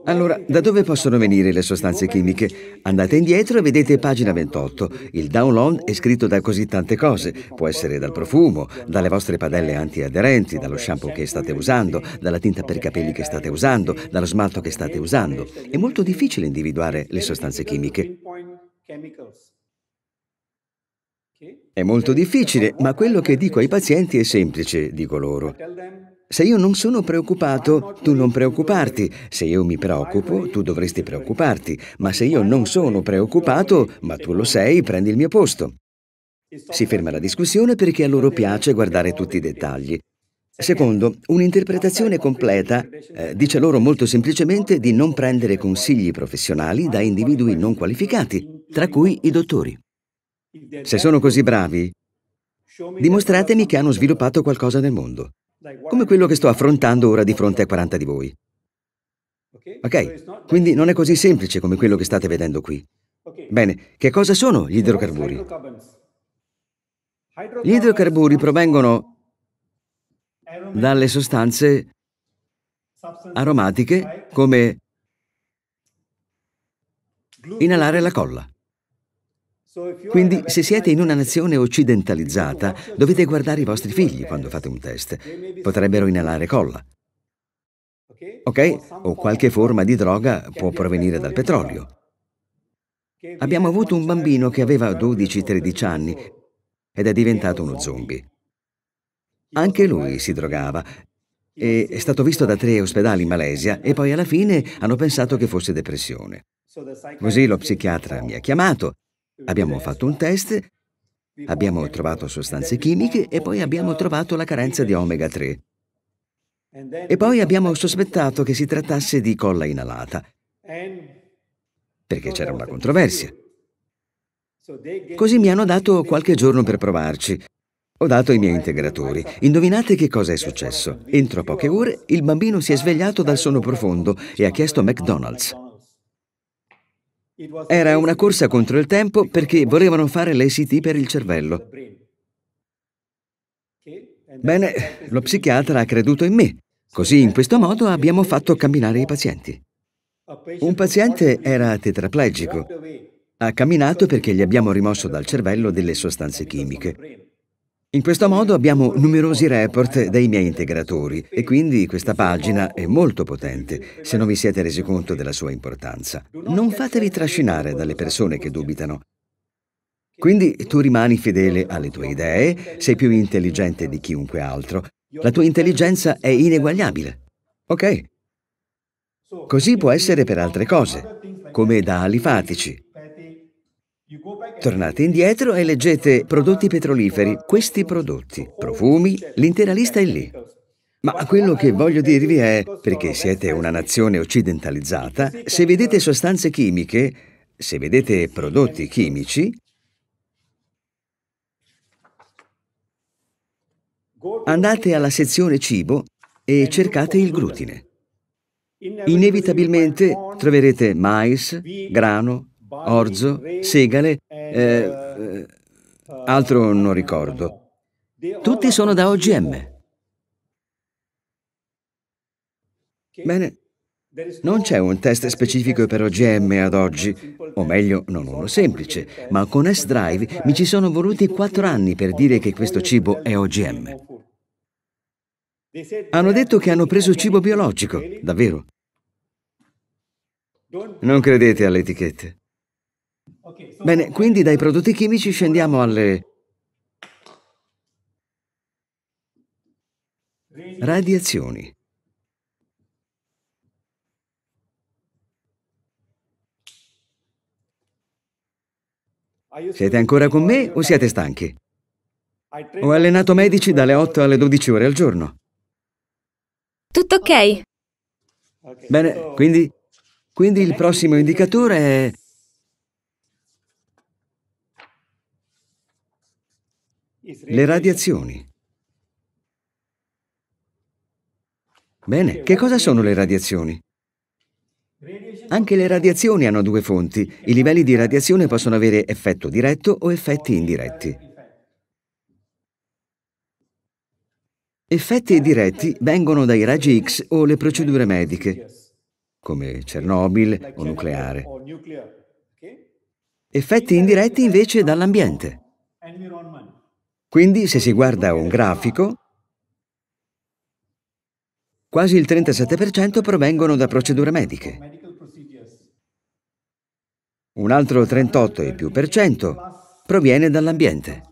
Allora, da dove possono venire le sostanze chimiche? Andate indietro e vedete pagina 28. Il download è scritto da così tante cose. Può essere dal profumo, dalle vostre padelle antiaderenti, dallo shampoo che state usando, dalla tinta per capelli che state usando, dallo smalto che state usando. È molto difficile individuare le sostanze chimiche. È molto difficile, ma quello che dico ai pazienti è semplice, dico loro. Se io non sono preoccupato, tu non preoccuparti. Se io mi preoccupo, tu dovresti preoccuparti. Ma se io non sono preoccupato, ma tu lo sei, prendi il mio posto. Si ferma la discussione perché a loro piace guardare tutti i dettagli. Secondo, un'interpretazione completa eh, dice loro molto semplicemente di non prendere consigli professionali da individui non qualificati, tra cui i dottori. Se sono così bravi, dimostratemi che hanno sviluppato qualcosa nel mondo come quello che sto affrontando ora di fronte a 40 di voi. Ok? Quindi non è così semplice come quello che state vedendo qui. Bene, che cosa sono gli idrocarburi? Gli idrocarburi provengono dalle sostanze aromatiche come inalare la colla. Quindi se siete in una nazione occidentalizzata, dovete guardare i vostri figli quando fate un test. Potrebbero inalare colla. Ok? O qualche forma di droga può provenire dal petrolio. Abbiamo avuto un bambino che aveva 12-13 anni ed è diventato uno zombie. Anche lui si drogava e è stato visto da tre ospedali in Malesia e poi alla fine hanno pensato che fosse depressione. Così lo psichiatra mi ha chiamato Abbiamo fatto un test, abbiamo trovato sostanze chimiche e poi abbiamo trovato la carenza di omega 3. E poi abbiamo sospettato che si trattasse di colla inalata, perché c'era una controversia. Così mi hanno dato qualche giorno per provarci. Ho dato i miei integratori. Indovinate che cosa è successo? Entro poche ore il bambino si è svegliato dal sonno profondo e ha chiesto McDonald's. Era una corsa contro il tempo perché volevano fare l'ACT per il cervello. Bene, lo psichiatra ha creduto in me. Così in questo modo abbiamo fatto camminare i pazienti. Un paziente era tetraplegico. Ha camminato perché gli abbiamo rimosso dal cervello delle sostanze chimiche. In questo modo abbiamo numerosi report dei miei integratori e quindi questa pagina è molto potente se non vi siete resi conto della sua importanza. Non fatevi trascinare dalle persone che dubitano. Quindi tu rimani fedele alle tue idee, sei più intelligente di chiunque altro, la tua intelligenza è ineguagliabile. Ok? Così può essere per altre cose, come da alifatici, Tornate indietro e leggete prodotti petroliferi, questi prodotti, profumi, l'intera lista è lì. Ma quello che voglio dirvi è, perché siete una nazione occidentalizzata, se vedete sostanze chimiche, se vedete prodotti chimici, andate alla sezione cibo e cercate il glutine. Inevitabilmente troverete mais, grano, orzo, segale, eh, eh, altro non ricordo. Tutti sono da OGM. Bene, non c'è un test specifico per OGM ad oggi, o meglio, non uno semplice, ma con S-Drive mi ci sono voluti quattro anni per dire che questo cibo è OGM. Hanno detto che hanno preso cibo biologico, davvero. Non credete alle etichette. Bene, quindi dai prodotti chimici scendiamo alle radiazioni. Siete ancora con me o siete stanchi? Ho allenato medici dalle 8 alle 12 ore al giorno. Tutto ok. Bene, quindi, quindi il prossimo indicatore è Le radiazioni. Bene, che cosa sono le radiazioni? Anche le radiazioni hanno due fonti. I livelli di radiazione possono avere effetto diretto o effetti indiretti. Effetti diretti vengono dai raggi X o le procedure mediche, come Chernobyl o nucleare. Effetti indiretti invece dall'ambiente. Quindi se si guarda un grafico, quasi il 37% provengono da procedure mediche. Un altro 38 e più per cento proviene dall'ambiente.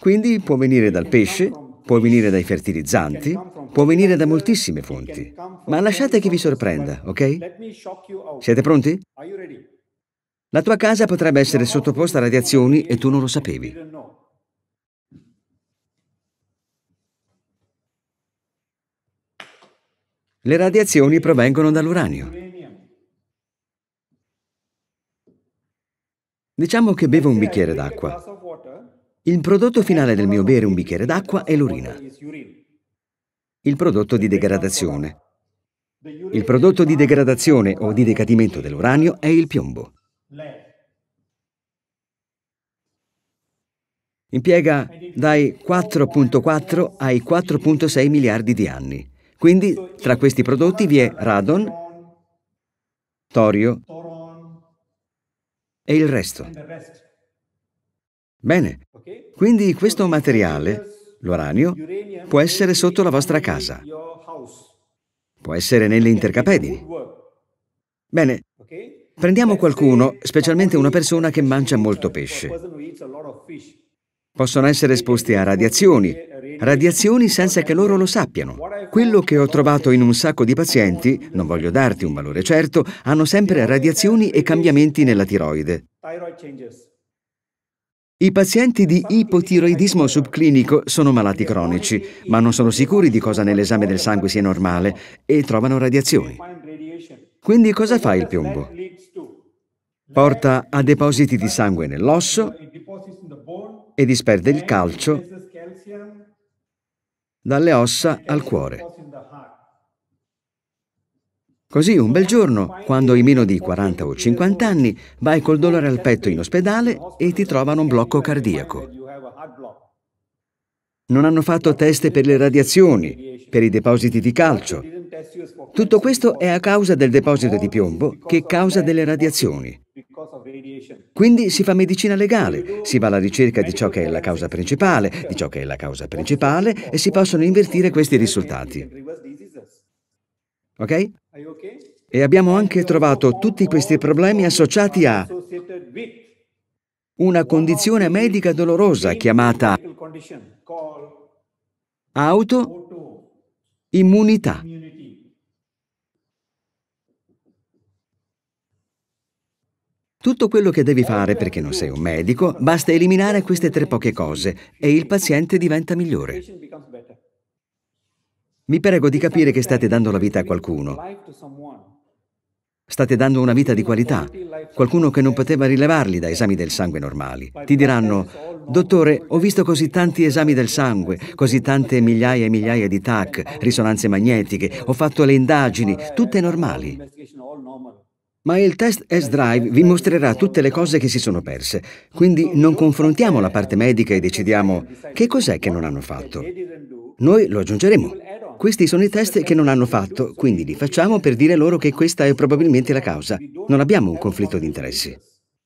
Quindi può venire dal pesce, può venire dai fertilizzanti, può venire da moltissime fonti. Ma lasciate che vi sorprenda, ok? Siete pronti? La tua casa potrebbe essere sottoposta a radiazioni e tu non lo sapevi. Le radiazioni provengono dall'uranio. Diciamo che bevo un bicchiere d'acqua. Il prodotto finale del mio bere un bicchiere d'acqua è l'urina. Il prodotto di degradazione. Il prodotto di degradazione o di decadimento dell'uranio è il piombo. Lei. Impiega dai 4.4 ai 4.6 miliardi di anni. Quindi tra questi prodotti vi è radon, torio e il resto. Bene, quindi questo materiale, l'uranio, può essere sotto la vostra casa, può essere nelle intercapedini. Bene, Prendiamo qualcuno, specialmente una persona che mangia molto pesce. Possono essere esposti a radiazioni, radiazioni senza che loro lo sappiano. Quello che ho trovato in un sacco di pazienti, non voglio darti un valore certo, hanno sempre radiazioni e cambiamenti nella tiroide. I pazienti di ipotiroidismo subclinico sono malati cronici, ma non sono sicuri di cosa nell'esame del sangue sia normale e trovano radiazioni. Quindi cosa fa il piombo? porta a depositi di sangue nell'osso e disperde il calcio dalle ossa al cuore. Così un bel giorno, quando hai meno di 40 o 50 anni, vai col dolore al petto in ospedale e ti trovano un blocco cardiaco non hanno fatto test per le radiazioni, per i depositi di calcio. Tutto questo è a causa del deposito di piombo che causa delle radiazioni. Quindi si fa medicina legale, si va alla ricerca di ciò che è la causa principale, di ciò che è la causa principale e si possono invertire questi risultati. Ok? E abbiamo anche trovato tutti questi problemi associati a una condizione medica dolorosa chiamata Auto, immunità. Tutto quello che devi fare perché non sei un medico, basta eliminare queste tre poche cose e il paziente diventa migliore. Mi prego di capire che state dando la vita a qualcuno. State dando una vita di qualità, qualcuno che non poteva rilevarli da esami del sangue normali. Ti diranno, Dottore, ho visto così tanti esami del sangue, così tante migliaia e migliaia di TAC, risonanze magnetiche, ho fatto le indagini, tutte normali. Ma il test S-Drive vi mostrerà tutte le cose che si sono perse, quindi non confrontiamo la parte medica e decidiamo che cos'è che non hanno fatto. Noi lo aggiungeremo. Questi sono i test che non hanno fatto, quindi li facciamo per dire loro che questa è probabilmente la causa. Non abbiamo un conflitto di interessi.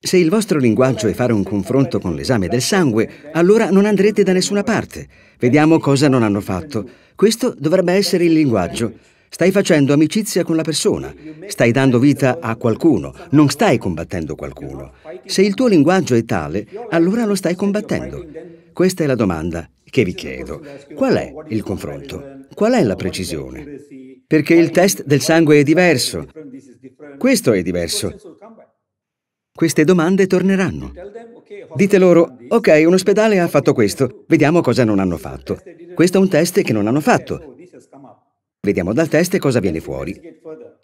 Se il vostro linguaggio è fare un confronto con l'esame del sangue, allora non andrete da nessuna parte. Vediamo cosa non hanno fatto. Questo dovrebbe essere il linguaggio. Stai facendo amicizia con la persona, stai dando vita a qualcuno, non stai combattendo qualcuno. Se il tuo linguaggio è tale, allora lo stai combattendo. Questa è la domanda che vi chiedo. Qual è il confronto? Qual è la precisione? Perché il test del sangue è diverso. Questo è diverso. Queste domande torneranno. Dite loro, ok, un ospedale ha fatto questo, vediamo cosa non hanno fatto. Questo è un test che non hanno fatto. Vediamo dal test cosa viene fuori.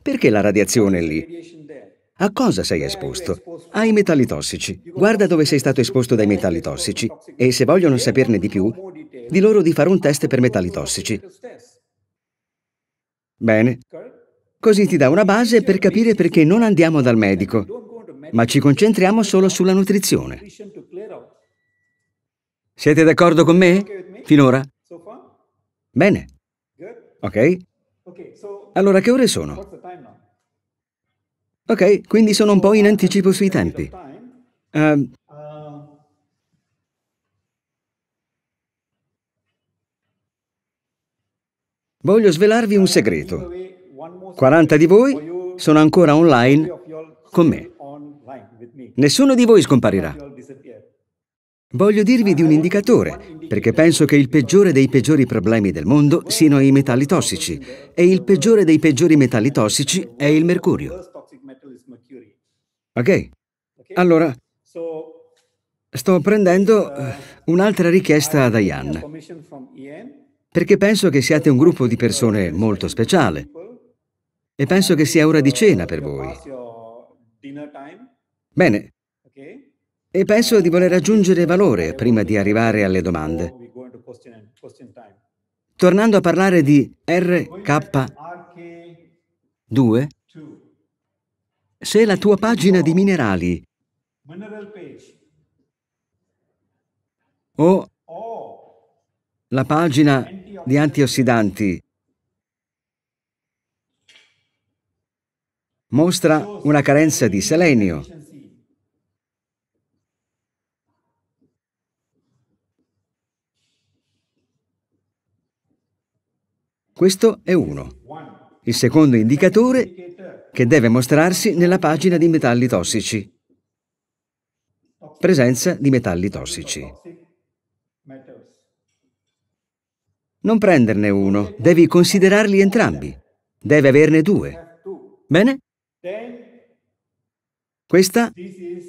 Perché la radiazione è lì? A cosa sei esposto? Ai metalli tossici. Guarda dove sei stato esposto dai metalli tossici e se vogliono saperne di più, di loro di fare un test per metalli tossici. Bene. Così ti dà una base per capire perché non andiamo dal medico ma ci concentriamo solo sulla nutrizione. Siete d'accordo con me? Finora? Bene. Ok? Allora che ore sono? Ok, quindi sono un po' in anticipo sui tempi. Uh, voglio svelarvi un segreto. 40 di voi sono ancora online con me. Nessuno di voi scomparirà. Voglio dirvi di un indicatore, perché penso che il peggiore dei peggiori problemi del mondo siano i metalli tossici e il peggiore dei peggiori metalli tossici è il mercurio. Ok? Allora, sto prendendo eh, un'altra richiesta da Ian, perché penso che siate un gruppo di persone molto speciale e penso che sia ora di cena per voi. Bene. E penso di voler aggiungere valore prima di arrivare alle domande. Tornando a parlare di RK2, se la tua pagina di minerali o la pagina di antiossidanti mostra una carenza di selenio, Questo è uno. Il secondo indicatore che deve mostrarsi nella pagina di metalli tossici. Presenza di metalli tossici. Non prenderne uno, devi considerarli entrambi. Deve averne due. Bene? Questa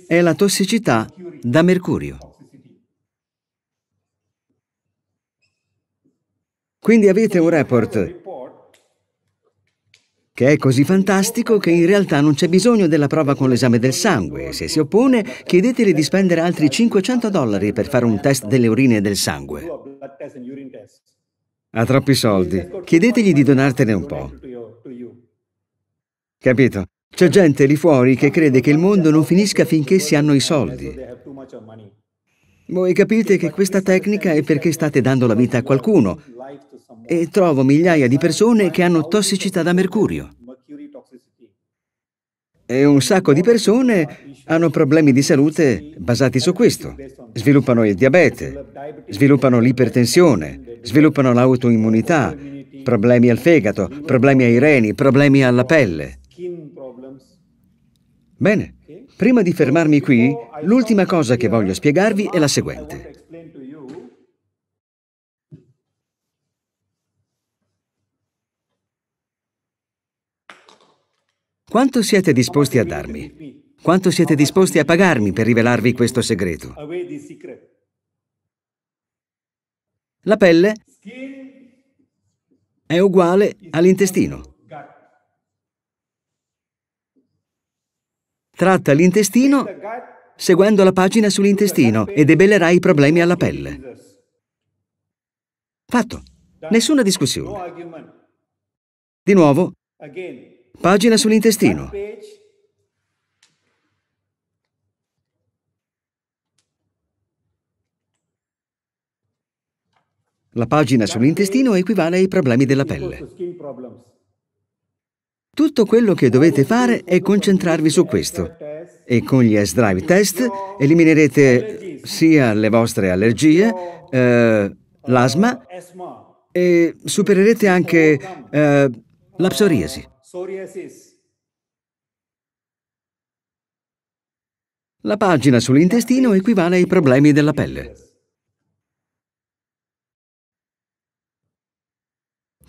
è la tossicità da mercurio. Quindi avete un report che è così fantastico che in realtà non c'è bisogno della prova con l'esame del sangue. Se si oppone, chiedetele di spendere altri 500 dollari per fare un test delle urine e del sangue. Ha troppi soldi. Chiedetegli di donartene un po'. Capito? C'è gente lì fuori che crede che il mondo non finisca finché si hanno i soldi. Voi capite che questa tecnica è perché state dando la vita a qualcuno, e trovo migliaia di persone che hanno tossicità da mercurio. E un sacco di persone hanno problemi di salute basati su questo. Sviluppano il diabete, sviluppano l'ipertensione, sviluppano l'autoimmunità, problemi al fegato, problemi ai reni, problemi alla pelle. Bene, prima di fermarmi qui, l'ultima cosa che voglio spiegarvi è la seguente. Quanto siete disposti a darmi? Quanto siete disposti a pagarmi per rivelarvi questo segreto? La pelle è uguale all'intestino. Tratta l'intestino seguendo la pagina sull'intestino e debellerai i problemi alla pelle. Fatto. Nessuna discussione. Di nuovo, Pagina sull'intestino. La pagina sull'intestino equivale ai problemi della pelle. Tutto quello che dovete fare è concentrarvi su questo e con gli S-Drive test eliminerete sia le vostre allergie, eh, l'asma e supererete anche eh, la psoriasi psoriasis. La pagina sull'intestino equivale ai problemi della pelle.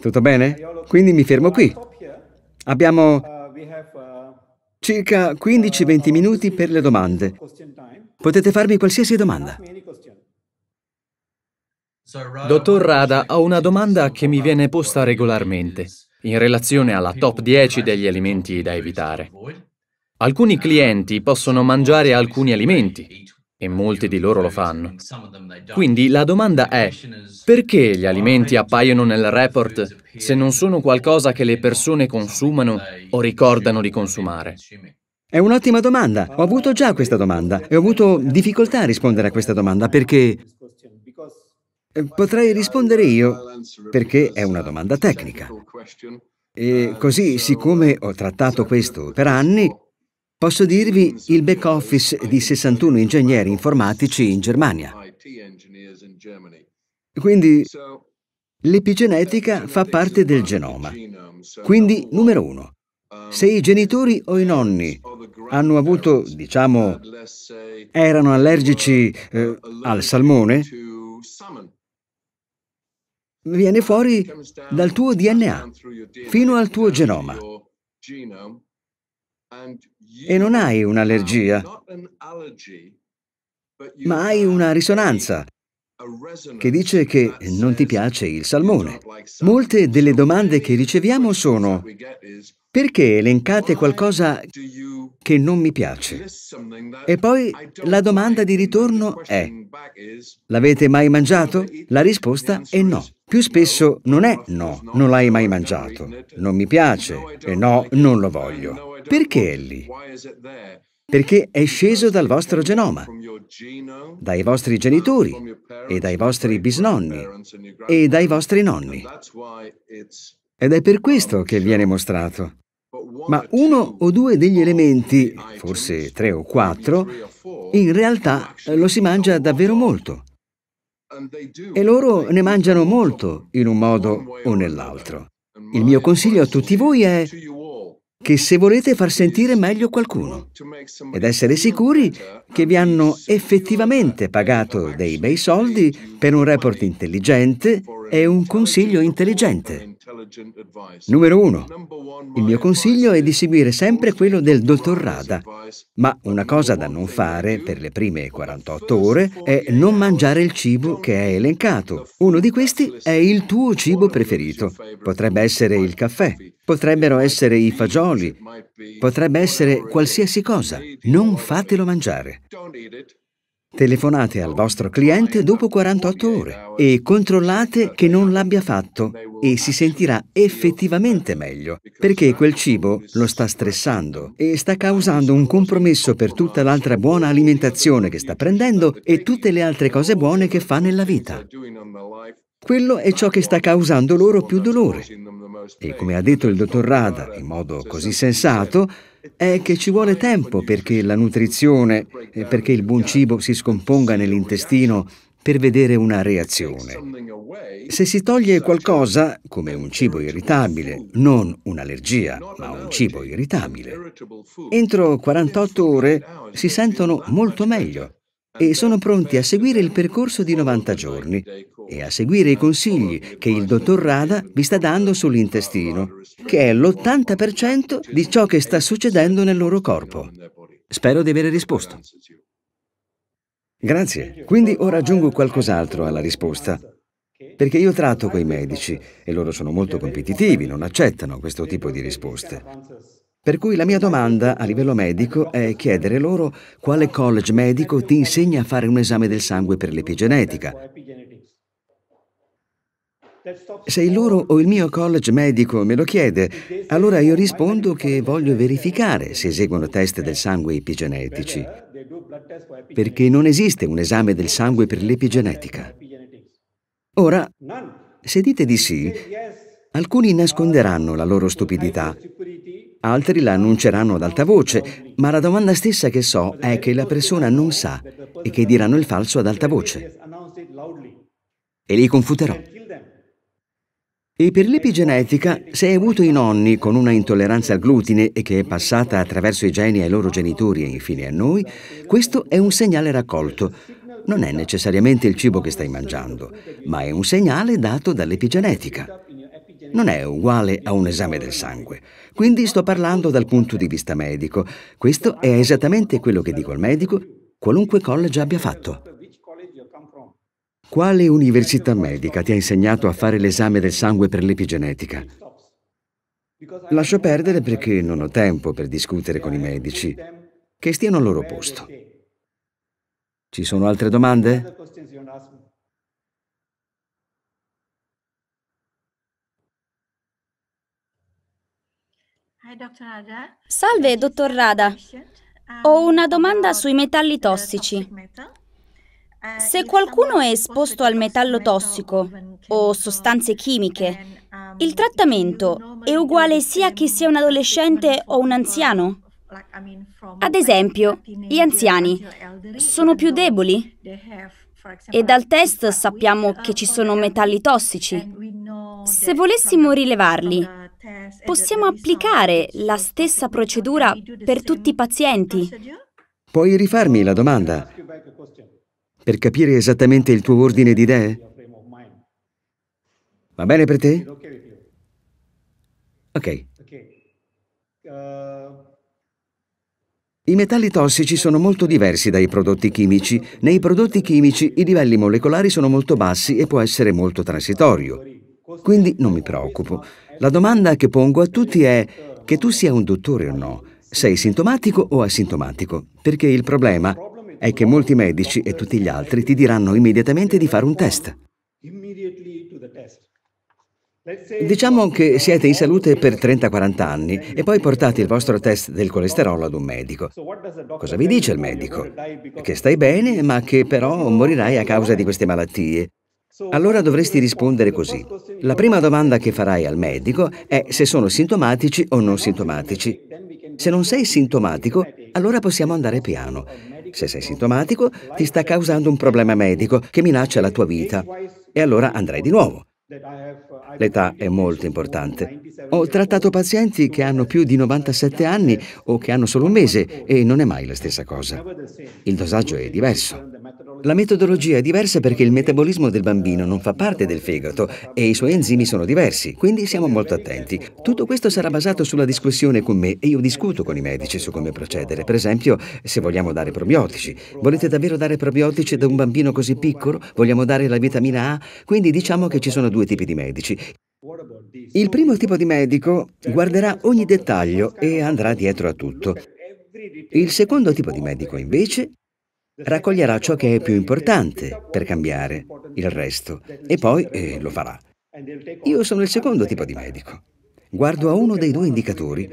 Tutto bene? Quindi mi fermo qui. Abbiamo circa 15-20 minuti per le domande. Potete farmi qualsiasi domanda. Dottor Rada, ho una domanda che mi viene posta regolarmente in relazione alla top 10 degli alimenti da evitare. Alcuni clienti possono mangiare alcuni alimenti e molti di loro lo fanno. Quindi la domanda è perché gli alimenti appaiono nel report se non sono qualcosa che le persone consumano o ricordano di consumare? È un'ottima domanda. Ho avuto già questa domanda e ho avuto difficoltà a rispondere a questa domanda perché eh, potrei rispondere io, perché è una domanda tecnica. E così, siccome ho trattato questo per anni, posso dirvi il back office di 61 ingegneri informatici in Germania. Quindi l'epigenetica fa parte del genoma. Quindi, numero uno, se i genitori o i nonni hanno avuto, diciamo, erano allergici eh, al salmone, viene fuori dal tuo DNA fino al tuo genoma e non hai un'allergia, ma hai una risonanza che dice che non ti piace il salmone. Molte delle domande che riceviamo sono perché elencate qualcosa che non mi piace? E poi la domanda di ritorno è, l'avete mai mangiato? La risposta è no. Più spesso non è no, non l'hai mai mangiato, non mi piace e no, non lo voglio. Perché è lì? Perché è sceso dal vostro genoma, dai vostri genitori e dai vostri bisnonni e dai vostri nonni. Ed è per questo um, che viene mostrato ma uno o due degli elementi, forse tre o quattro, in realtà lo si mangia davvero molto. E loro ne mangiano molto in un modo o nell'altro. Il mio consiglio a tutti voi è che se volete far sentire meglio qualcuno ed essere sicuri che vi hanno effettivamente pagato dei bei soldi per un report intelligente è un consiglio intelligente. Numero uno, il mio consiglio è di seguire sempre quello del dottor Rada, ma una cosa da non fare per le prime 48 ore è non mangiare il cibo che è elencato. Uno di questi è il tuo cibo preferito. Potrebbe essere il caffè, potrebbero essere i fagioli, potrebbe essere qualsiasi cosa. Non fatelo mangiare. Telefonate al vostro cliente dopo 48 ore e controllate che non l'abbia fatto e si sentirà effettivamente meglio perché quel cibo lo sta stressando e sta causando un compromesso per tutta l'altra buona alimentazione che sta prendendo e tutte le altre cose buone che fa nella vita. Quello è ciò che sta causando loro più dolore. E come ha detto il dottor Rada in modo così sensato, è che ci vuole tempo perché la nutrizione, perché il buon cibo si scomponga nell'intestino per vedere una reazione. Se si toglie qualcosa, come un cibo irritabile, non un'allergia, ma un cibo irritabile, entro 48 ore si sentono molto meglio e sono pronti a seguire il percorso di 90 giorni e a seguire i consigli che il dottor Rada vi sta dando sull'intestino, che è l'80% di ciò che sta succedendo nel loro corpo. Spero di avere risposto. Grazie. Quindi ora aggiungo qualcos'altro alla risposta. Perché io tratto quei medici e loro sono molto competitivi, non accettano questo tipo di risposte. Per cui la mia domanda a livello medico è chiedere loro quale college medico ti insegna a fare un esame del sangue per l'epigenetica. Se il loro o il mio college medico me lo chiede, allora io rispondo che voglio verificare se eseguono test del sangue epigenetici, perché non esiste un esame del sangue per l'epigenetica. Ora, se dite di sì, alcuni nasconderanno la loro stupidità Altri la annunceranno ad alta voce, ma la domanda stessa che so è che la persona non sa e che diranno il falso ad alta voce. E li confuterò. E per l'epigenetica, se hai avuto i nonni con una intolleranza al glutine e che è passata attraverso i geni ai loro genitori e infine a noi, questo è un segnale raccolto. Non è necessariamente il cibo che stai mangiando, ma è un segnale dato dall'epigenetica non è uguale a un esame del sangue. Quindi sto parlando dal punto di vista medico. Questo è esattamente quello che dico al medico, qualunque college abbia fatto. Quale università medica ti ha insegnato a fare l'esame del sangue per l'epigenetica? Lascio perdere perché non ho tempo per discutere con i medici. Che stiano al loro posto. Ci sono altre domande? Salve, dottor Rada. Ah, Ho una domanda sui metalli eh, tossici. Eh, Se qualcuno è esposto al metallo tossico o sostanze chimiche, um, il trattamento è uguale sia che sia un adolescente o un uh, anziano? Ad esempio, gli anziani sono più deboli? E dal test uh, sappiamo che ci uh, sono metalli tossici. Se volessimo rilevarli, Possiamo applicare la stessa procedura per tutti i pazienti? Puoi rifarmi la domanda per capire esattamente il tuo ordine di idee? Va bene per te? Ok. I metalli tossici sono molto diversi dai prodotti chimici. Nei prodotti chimici i livelli molecolari sono molto bassi e può essere molto transitorio. Quindi non mi preoccupo. La domanda che pongo a tutti è che tu sia un dottore o no, sei sintomatico o asintomatico, perché il problema è che molti medici e tutti gli altri ti diranno immediatamente di fare un test. Diciamo che siete in salute per 30-40 anni e poi portate il vostro test del colesterolo ad un medico. Cosa vi dice il medico? Che stai bene, ma che però morirai a causa di queste malattie. Allora dovresti rispondere così. La prima domanda che farai al medico è se sono sintomatici o non sintomatici. Se non sei sintomatico, allora possiamo andare piano. Se sei sintomatico, ti sta causando un problema medico che minaccia la tua vita. E allora andrai di nuovo. L'età è molto importante. Ho trattato pazienti che hanno più di 97 anni o che hanno solo un mese e non è mai la stessa cosa. Il dosaggio è diverso. La metodologia è diversa perché il metabolismo del bambino non fa parte del fegato e i suoi enzimi sono diversi, quindi siamo molto attenti. Tutto questo sarà basato sulla discussione con me e io discuto con i medici su come procedere. Per esempio, se vogliamo dare probiotici. Volete davvero dare probiotici da un bambino così piccolo? Vogliamo dare la vitamina A? Quindi diciamo che ci sono due tipi di medici. Il primo tipo di medico guarderà ogni dettaglio e andrà dietro a tutto. Il secondo tipo di medico invece raccoglierà ciò che è più importante per cambiare il resto e poi eh, lo farà. Io sono il secondo tipo di medico. Guardo a uno dei due indicatori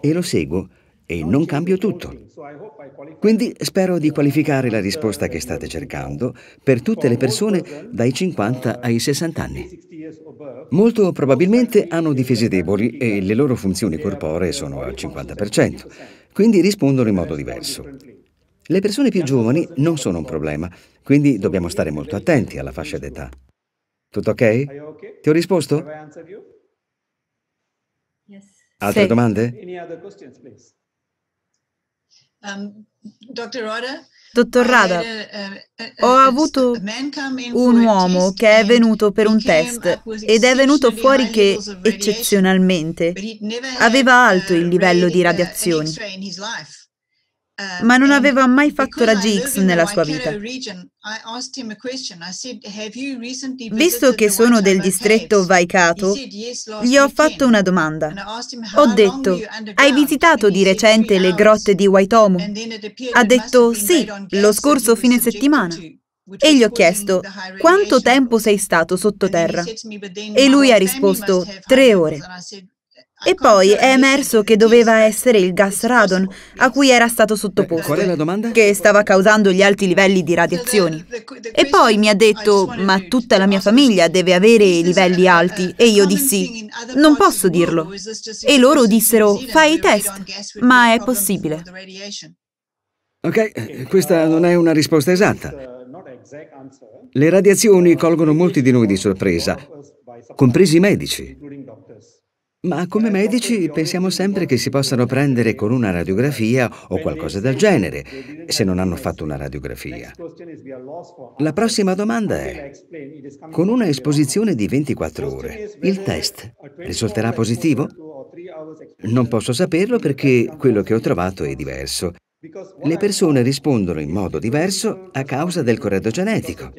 e lo seguo e non cambio tutto. Quindi spero di qualificare la risposta che state cercando per tutte le persone dai 50 ai 60 anni. Molto probabilmente hanno difese deboli e le loro funzioni corporee sono al 50%, quindi rispondono in modo diverso. Le persone più giovani non sono un problema, quindi dobbiamo stare molto attenti alla fascia d'età. Tutto ok? Ti ho risposto? Altre sì. domande? Um, Dottor Rada, Dottor Rada, ho avuto un uomo che è venuto per un test ed è venuto fuori che, eccezionalmente, aveva alto il uh, livello di uh, radiazioni. Eh, ma non aveva mai fatto la GX nella sua vita. Visto che sono del distretto Vaikato, gli ho fatto una domanda. Ho detto, hai visitato di recente le grotte di Waitomo? Ha detto, sì, lo scorso fine settimana. E gli ho chiesto, quanto tempo sei stato sottoterra? E lui ha risposto, tre ore. E poi è emerso che doveva essere il gas radon a cui era stato sottoposto. Qual è la domanda? Che stava causando gli alti livelli di radiazioni. E poi mi ha detto, ma tutta la mia famiglia deve avere livelli alti. E io dissi, non posso dirlo. E loro dissero, fai i test, ma è possibile. Ok, eh, questa non è una risposta esatta. Le radiazioni colgono molti di noi di sorpresa, compresi i medici. Ma come medici pensiamo sempre che si possano prendere con una radiografia o qualcosa del genere, se non hanno fatto una radiografia. La prossima domanda è, con una esposizione di 24 ore, il test risulterà positivo? Non posso saperlo perché quello che ho trovato è diverso. Le persone rispondono in modo diverso a causa del corredo genetico.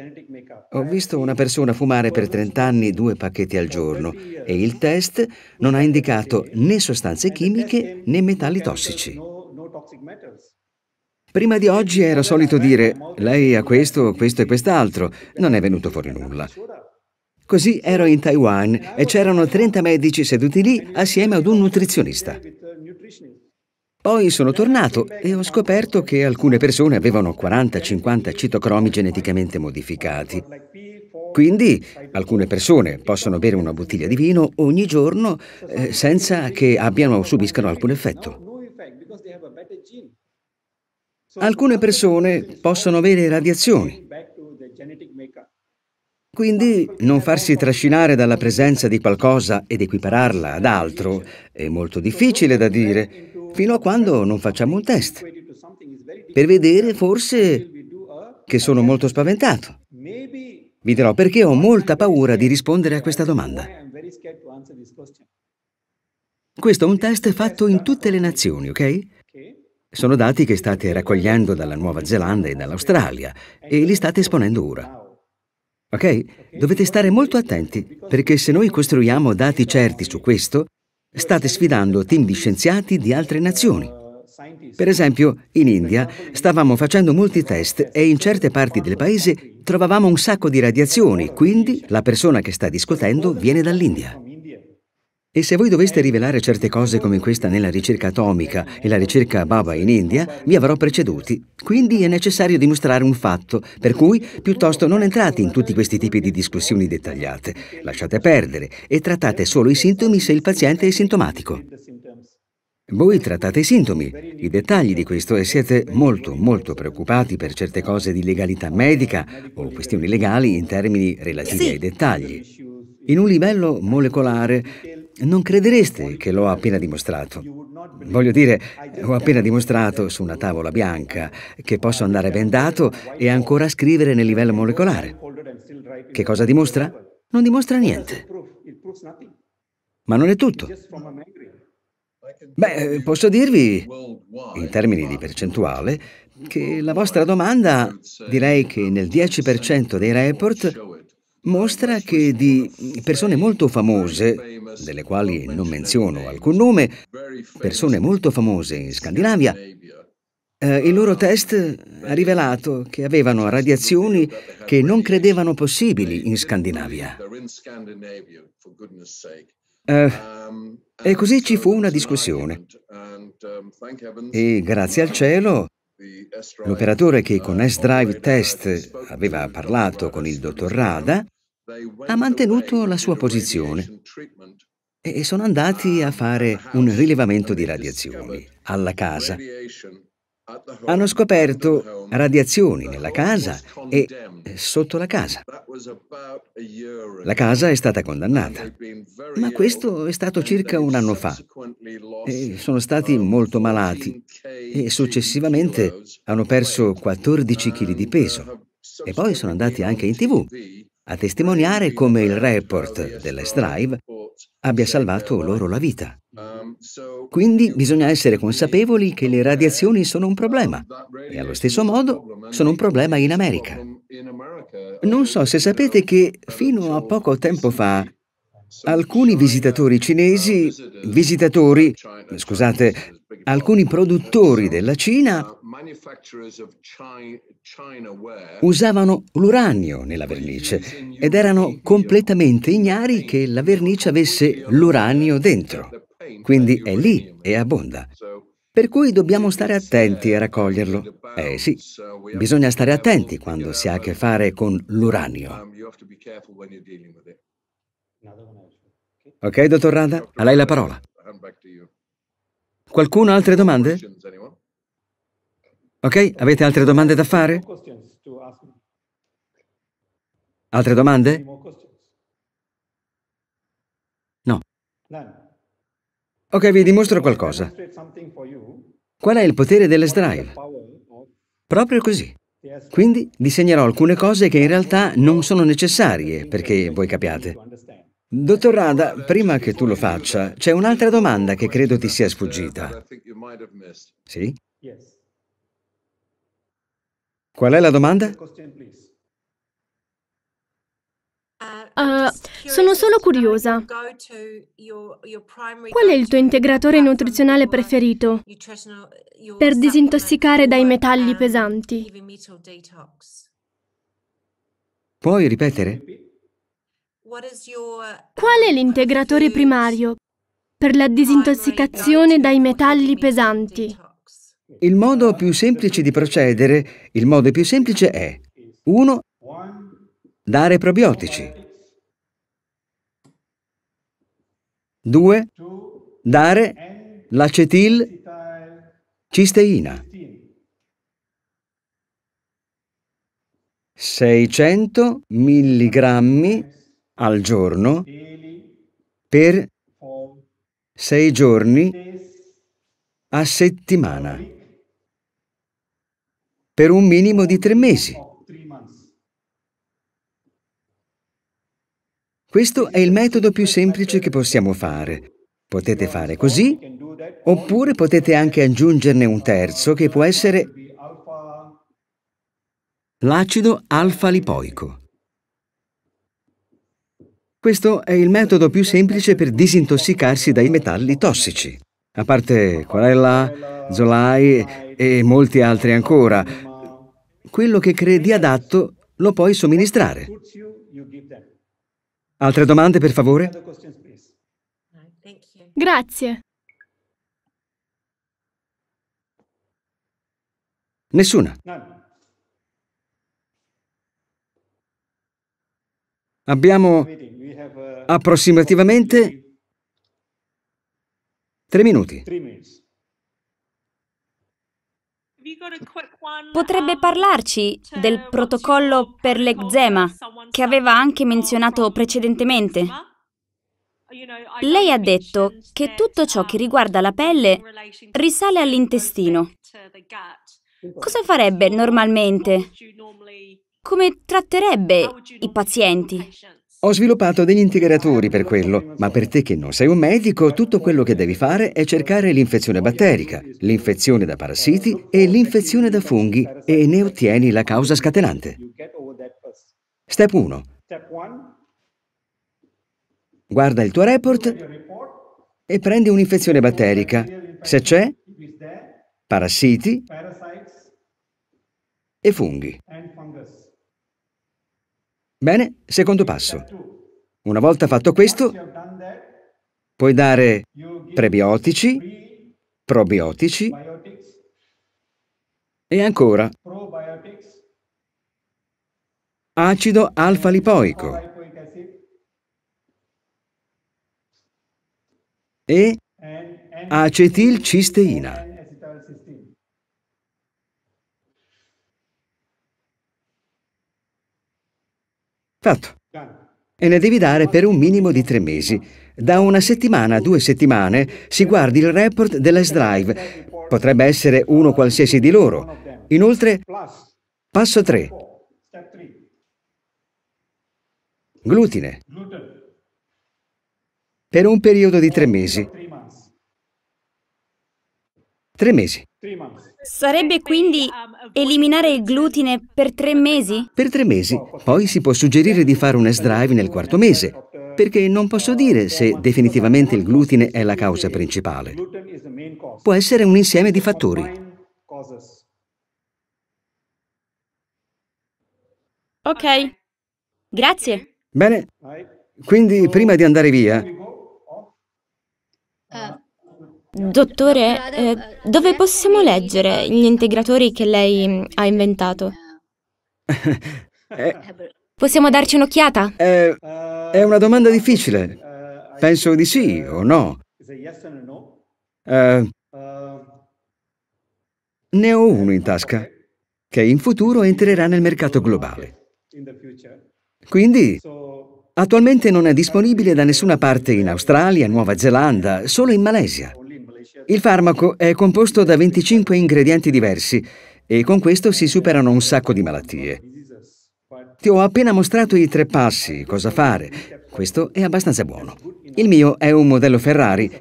Ho visto una persona fumare per 30 anni due pacchetti al giorno e il test non ha indicato né sostanze chimiche né metalli tossici. Prima di oggi era solito dire lei ha questo, questo e quest'altro, non è venuto fuori nulla. Così ero in Taiwan e c'erano 30 medici seduti lì assieme ad un nutrizionista. Poi sono tornato e ho scoperto che alcune persone avevano 40-50 citocromi geneticamente modificati. Quindi alcune persone possono bere una bottiglia di vino ogni giorno eh, senza che abbiano o subiscano alcun effetto. Alcune persone possono avere radiazioni. Quindi non farsi trascinare dalla presenza di qualcosa ed equipararla ad altro è molto difficile da dire fino a quando non facciamo un test, per vedere forse che sono molto spaventato. Vi dirò perché ho molta paura di rispondere a questa domanda. Questo è un test fatto in tutte le nazioni, ok? Sono dati che state raccogliendo dalla Nuova Zelanda e dall'Australia e li state esponendo ora. Ok? Dovete stare molto attenti perché se noi costruiamo dati certi su questo, state sfidando team di scienziati di altre nazioni. Per esempio, in India stavamo facendo molti test e in certe parti del paese trovavamo un sacco di radiazioni, quindi la persona che sta discutendo viene dall'India. E se voi doveste rivelare certe cose come questa nella ricerca atomica e la ricerca Baba in India, vi avrò preceduti. Quindi è necessario dimostrare un fatto, per cui piuttosto non entrate in tutti questi tipi di discussioni dettagliate, lasciate perdere e trattate solo i sintomi se il paziente è sintomatico. Voi trattate i sintomi, i dettagli di questo e siete molto molto preoccupati per certe cose di legalità medica o questioni legali in termini relativi sì. ai dettagli. In un livello molecolare non credereste che l'ho appena dimostrato. Voglio dire, ho appena dimostrato su una tavola bianca che posso andare bendato e ancora scrivere nel livello molecolare. Che cosa dimostra? Non dimostra niente. Ma non è tutto. Beh, posso dirvi, in termini di percentuale, che la vostra domanda direi che nel 10% dei report mostra che di persone molto famose, delle quali non menziono alcun nome, persone molto famose in Scandinavia, eh, il loro test ha rivelato che avevano radiazioni che non credevano possibili in Scandinavia. Eh, e così ci fu una discussione. E grazie al cielo L'operatore che con S-Drive Test aveva parlato con il dottor Rada ha mantenuto la sua posizione e sono andati a fare un rilevamento di radiazioni alla casa. Hanno scoperto radiazioni nella casa e sotto la casa. La casa è stata condannata, ma questo è stato circa un anno fa e sono stati molto malati e successivamente hanno perso 14 kg di peso e poi sono andati anche in tv a testimoniare come il report dells Drive abbia salvato loro la vita. Quindi bisogna essere consapevoli che le radiazioni sono un problema e allo stesso modo sono un problema in America. Non so se sapete che fino a poco tempo fa alcuni visitatori cinesi, visitatori, scusate, alcuni produttori della Cina usavano l'uranio nella vernice ed erano completamente ignari che la vernice avesse l'uranio dentro. Quindi è lì e abbonda. Per cui dobbiamo stare attenti a raccoglierlo. Eh sì, bisogna stare attenti quando si ha a che fare con l'uranio. Ok, dottor Rada, a lei la parola. Qualcuno ha altre domande? Ok, avete altre domande da fare? Altre domande? Ok, vi dimostro qualcosa. Qual è il potere dell'S-Drive? Proprio così. Quindi disegnerò alcune cose che in realtà non sono necessarie, perché voi capiate. Dottor Rada, prima che tu lo faccia, c'è un'altra domanda che credo ti sia sfuggita. Sì? Qual è la domanda? Uh, sono solo curiosa. Qual è il tuo integratore nutrizionale preferito per disintossicare dai metalli pesanti? Puoi ripetere? Qual è l'integratore primario per la disintossicazione dai metalli pesanti? Il modo più semplice di procedere, il modo più semplice è 1. Dare probiotici. 2. Dare l'acetil cisteina. 600 mg al giorno per 6 giorni a settimana per un minimo di 3 mesi. Questo è il metodo più semplice che possiamo fare. Potete fare così, oppure potete anche aggiungerne un terzo che può essere l'acido alfa-lipoico. Questo è il metodo più semplice per disintossicarsi dai metalli tossici. A parte Querella, Zolai e molti altri ancora, quello che credi adatto lo puoi somministrare. Altre domande, per favore? Grazie. Nessuna. Abbiamo approssimativamente tre minuti. Potrebbe parlarci del protocollo per l'eczema che aveva anche menzionato precedentemente. Lei ha detto che tutto ciò che riguarda la pelle risale all'intestino. Cosa farebbe normalmente? Come tratterebbe i pazienti? Ho sviluppato degli integratori per quello, ma per te che non sei un medico, tutto quello che devi fare è cercare l'infezione batterica, l'infezione da parassiti e l'infezione da funghi e ne ottieni la causa scatenante. Step 1. Guarda il tuo report e prendi un'infezione batterica. Se c'è, parassiti e funghi. Bene, secondo passo. Una volta fatto questo, puoi dare prebiotici, probiotici e ancora acido alfa-lipoico e acetilcisteina. Fatto. E ne devi dare per un minimo di tre mesi. Da una settimana a due settimane si guardi il report dell'S Drive. Potrebbe essere uno qualsiasi di loro. Inoltre, passo 3. Glutine. Per un periodo di tre mesi. Tre mesi. Sarebbe quindi eliminare il glutine per tre mesi? Per tre mesi. Poi si può suggerire di fare un S-drive nel quarto mese, perché non posso dire se definitivamente il glutine è la causa principale. Può essere un insieme di fattori. Ok, grazie. Bene, quindi prima di andare via, Dottore, eh, dove possiamo leggere gli integratori che lei mm, ha inventato? <laughs> Possiamo darci un'occhiata? È, eh, è una domanda difficile. Penso di sì o no. Eh, ne ho uno in tasca che in futuro entrerà nel mercato globale. Quindi attualmente non è disponibile da nessuna parte in Australia, Nuova Zelanda, solo in Malesia. Il farmaco è composto da 25 ingredienti diversi e con questo si superano un sacco di malattie. Ti ho appena mostrato i tre passi, cosa fare. Questo è abbastanza buono. Il mio è un modello Ferrari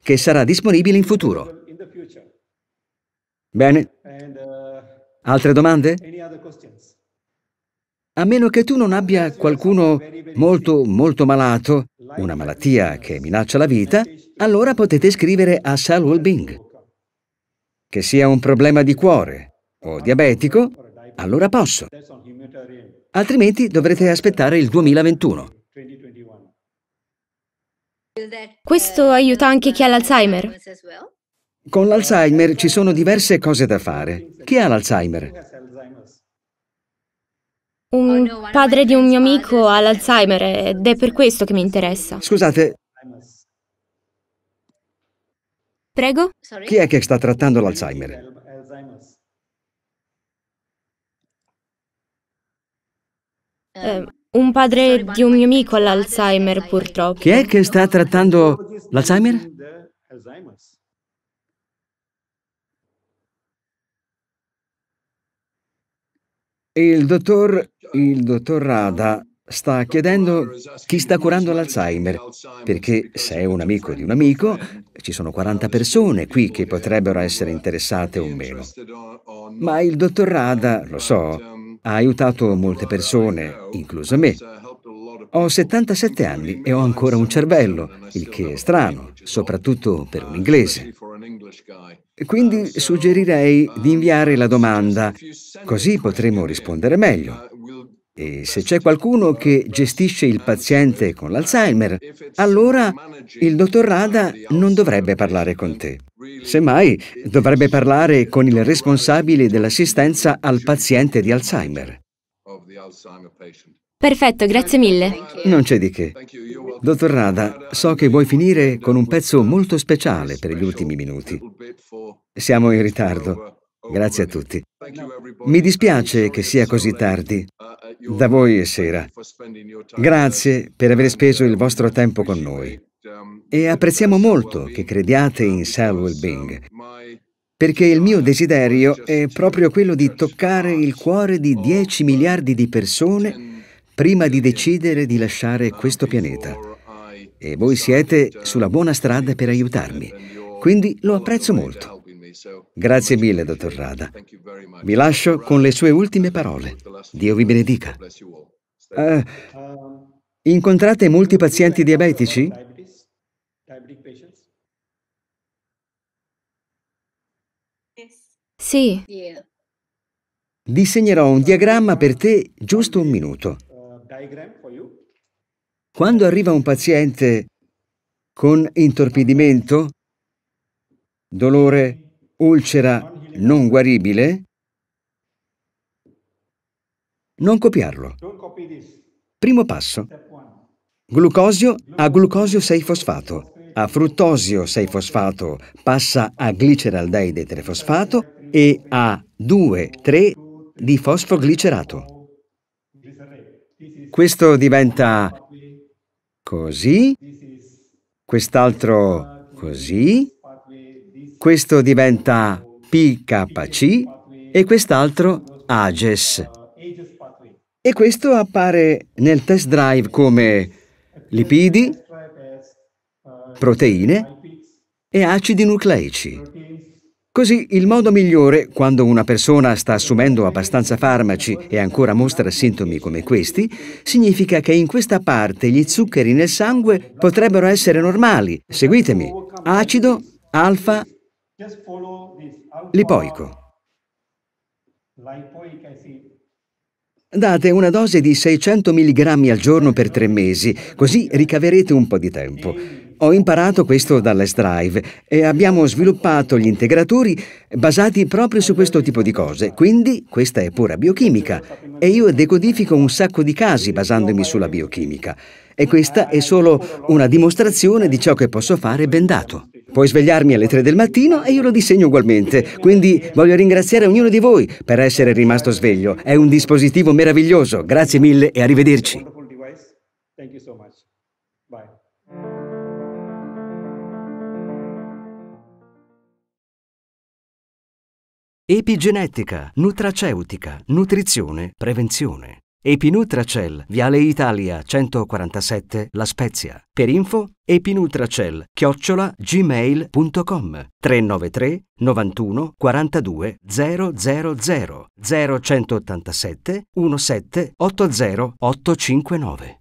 che sarà disponibile in futuro. Bene. Altre domande? A meno che tu non abbia qualcuno molto, molto malato, una malattia che minaccia la vita, allora potete scrivere a Sal Bing. Che sia un problema di cuore o diabetico, allora posso. Altrimenti dovrete aspettare il 2021. Questo aiuta anche chi ha l'Alzheimer? Con l'Alzheimer ci sono diverse cose da fare. Chi ha l'Alzheimer? Un padre di un mio amico ha l'Alzheimer ed è per questo che mi interessa. Scusate, Prego? Chi è che sta trattando l'Alzheimer? Eh, un padre di un mio amico ha l'Alzheimer, purtroppo. Chi è che sta trattando l'Alzheimer? Il dottor... il dottor Rada sta chiedendo chi sta curando l'Alzheimer, perché se è un amico di un amico, ci sono 40 persone qui che potrebbero essere interessate o meno. Ma il dottor Rada, lo so, ha aiutato molte persone, incluso me. Ho 77 anni e ho ancora un cervello, il che è strano, soprattutto per un inglese. Quindi suggerirei di inviare la domanda, così potremo rispondere meglio. E se c'è qualcuno che gestisce il paziente con l'Alzheimer, allora il dottor Rada non dovrebbe parlare con te. Semmai dovrebbe parlare con il responsabile dell'assistenza al paziente di Alzheimer. Perfetto, grazie mille. Non c'è di che. Dottor Rada, so che vuoi finire con un pezzo molto speciale per gli ultimi minuti. Siamo in ritardo. Grazie a tutti. Mi dispiace che sia così tardi da voi sera. Grazie per aver speso il vostro tempo con noi e apprezziamo molto che crediate in self-well-being, perché il mio desiderio è proprio quello di toccare il cuore di 10 miliardi di persone prima di decidere di lasciare questo pianeta. E voi siete sulla buona strada per aiutarmi, quindi lo apprezzo molto. Grazie mille, dottor Rada. Vi lascio con le sue ultime parole. Dio vi benedica. Uh, incontrate molti pazienti diabetici? Sì. Disegnerò un diagramma per te giusto un minuto. Quando arriva un paziente con intorpidimento, dolore ulcera non guaribile? Non copiarlo. Primo passo. Glucosio a glucosio 6-fosfato, a fruttosio 6-fosfato passa a gliceraldeide 3-fosfato e a 2,3 di fosfoglicerato. Questo diventa così, quest'altro così, questo diventa PKC e quest'altro AGES. E questo appare nel test drive come lipidi, proteine e acidi nucleici. Così il modo migliore, quando una persona sta assumendo abbastanza farmaci e ancora mostra sintomi come questi, significa che in questa parte gli zuccheri nel sangue potrebbero essere normali. Seguitemi. Acido alfa Lipoico. Date una dose di 600 mg al giorno per tre mesi, così ricaverete un po' di tempo. Ho imparato questo dall'S Drive e abbiamo sviluppato gli integratori basati proprio su questo tipo di cose. Quindi questa è pura biochimica e io decodifico un sacco di casi basandomi sulla biochimica. E questa è solo una dimostrazione di ciò che posso fare bendato. Puoi svegliarmi alle 3 del mattino e io lo disegno ugualmente. Quindi voglio ringraziare ognuno di voi per essere rimasto sveglio. È un dispositivo meraviglioso. Grazie mille e arrivederci. Epigenetica, nutraceutica, nutrizione, prevenzione. Epinutracel, Viale Italia 147, La Spezia. Per info epinutracel chiocciola gmail.com 393 91 42 000 0187 17 80 859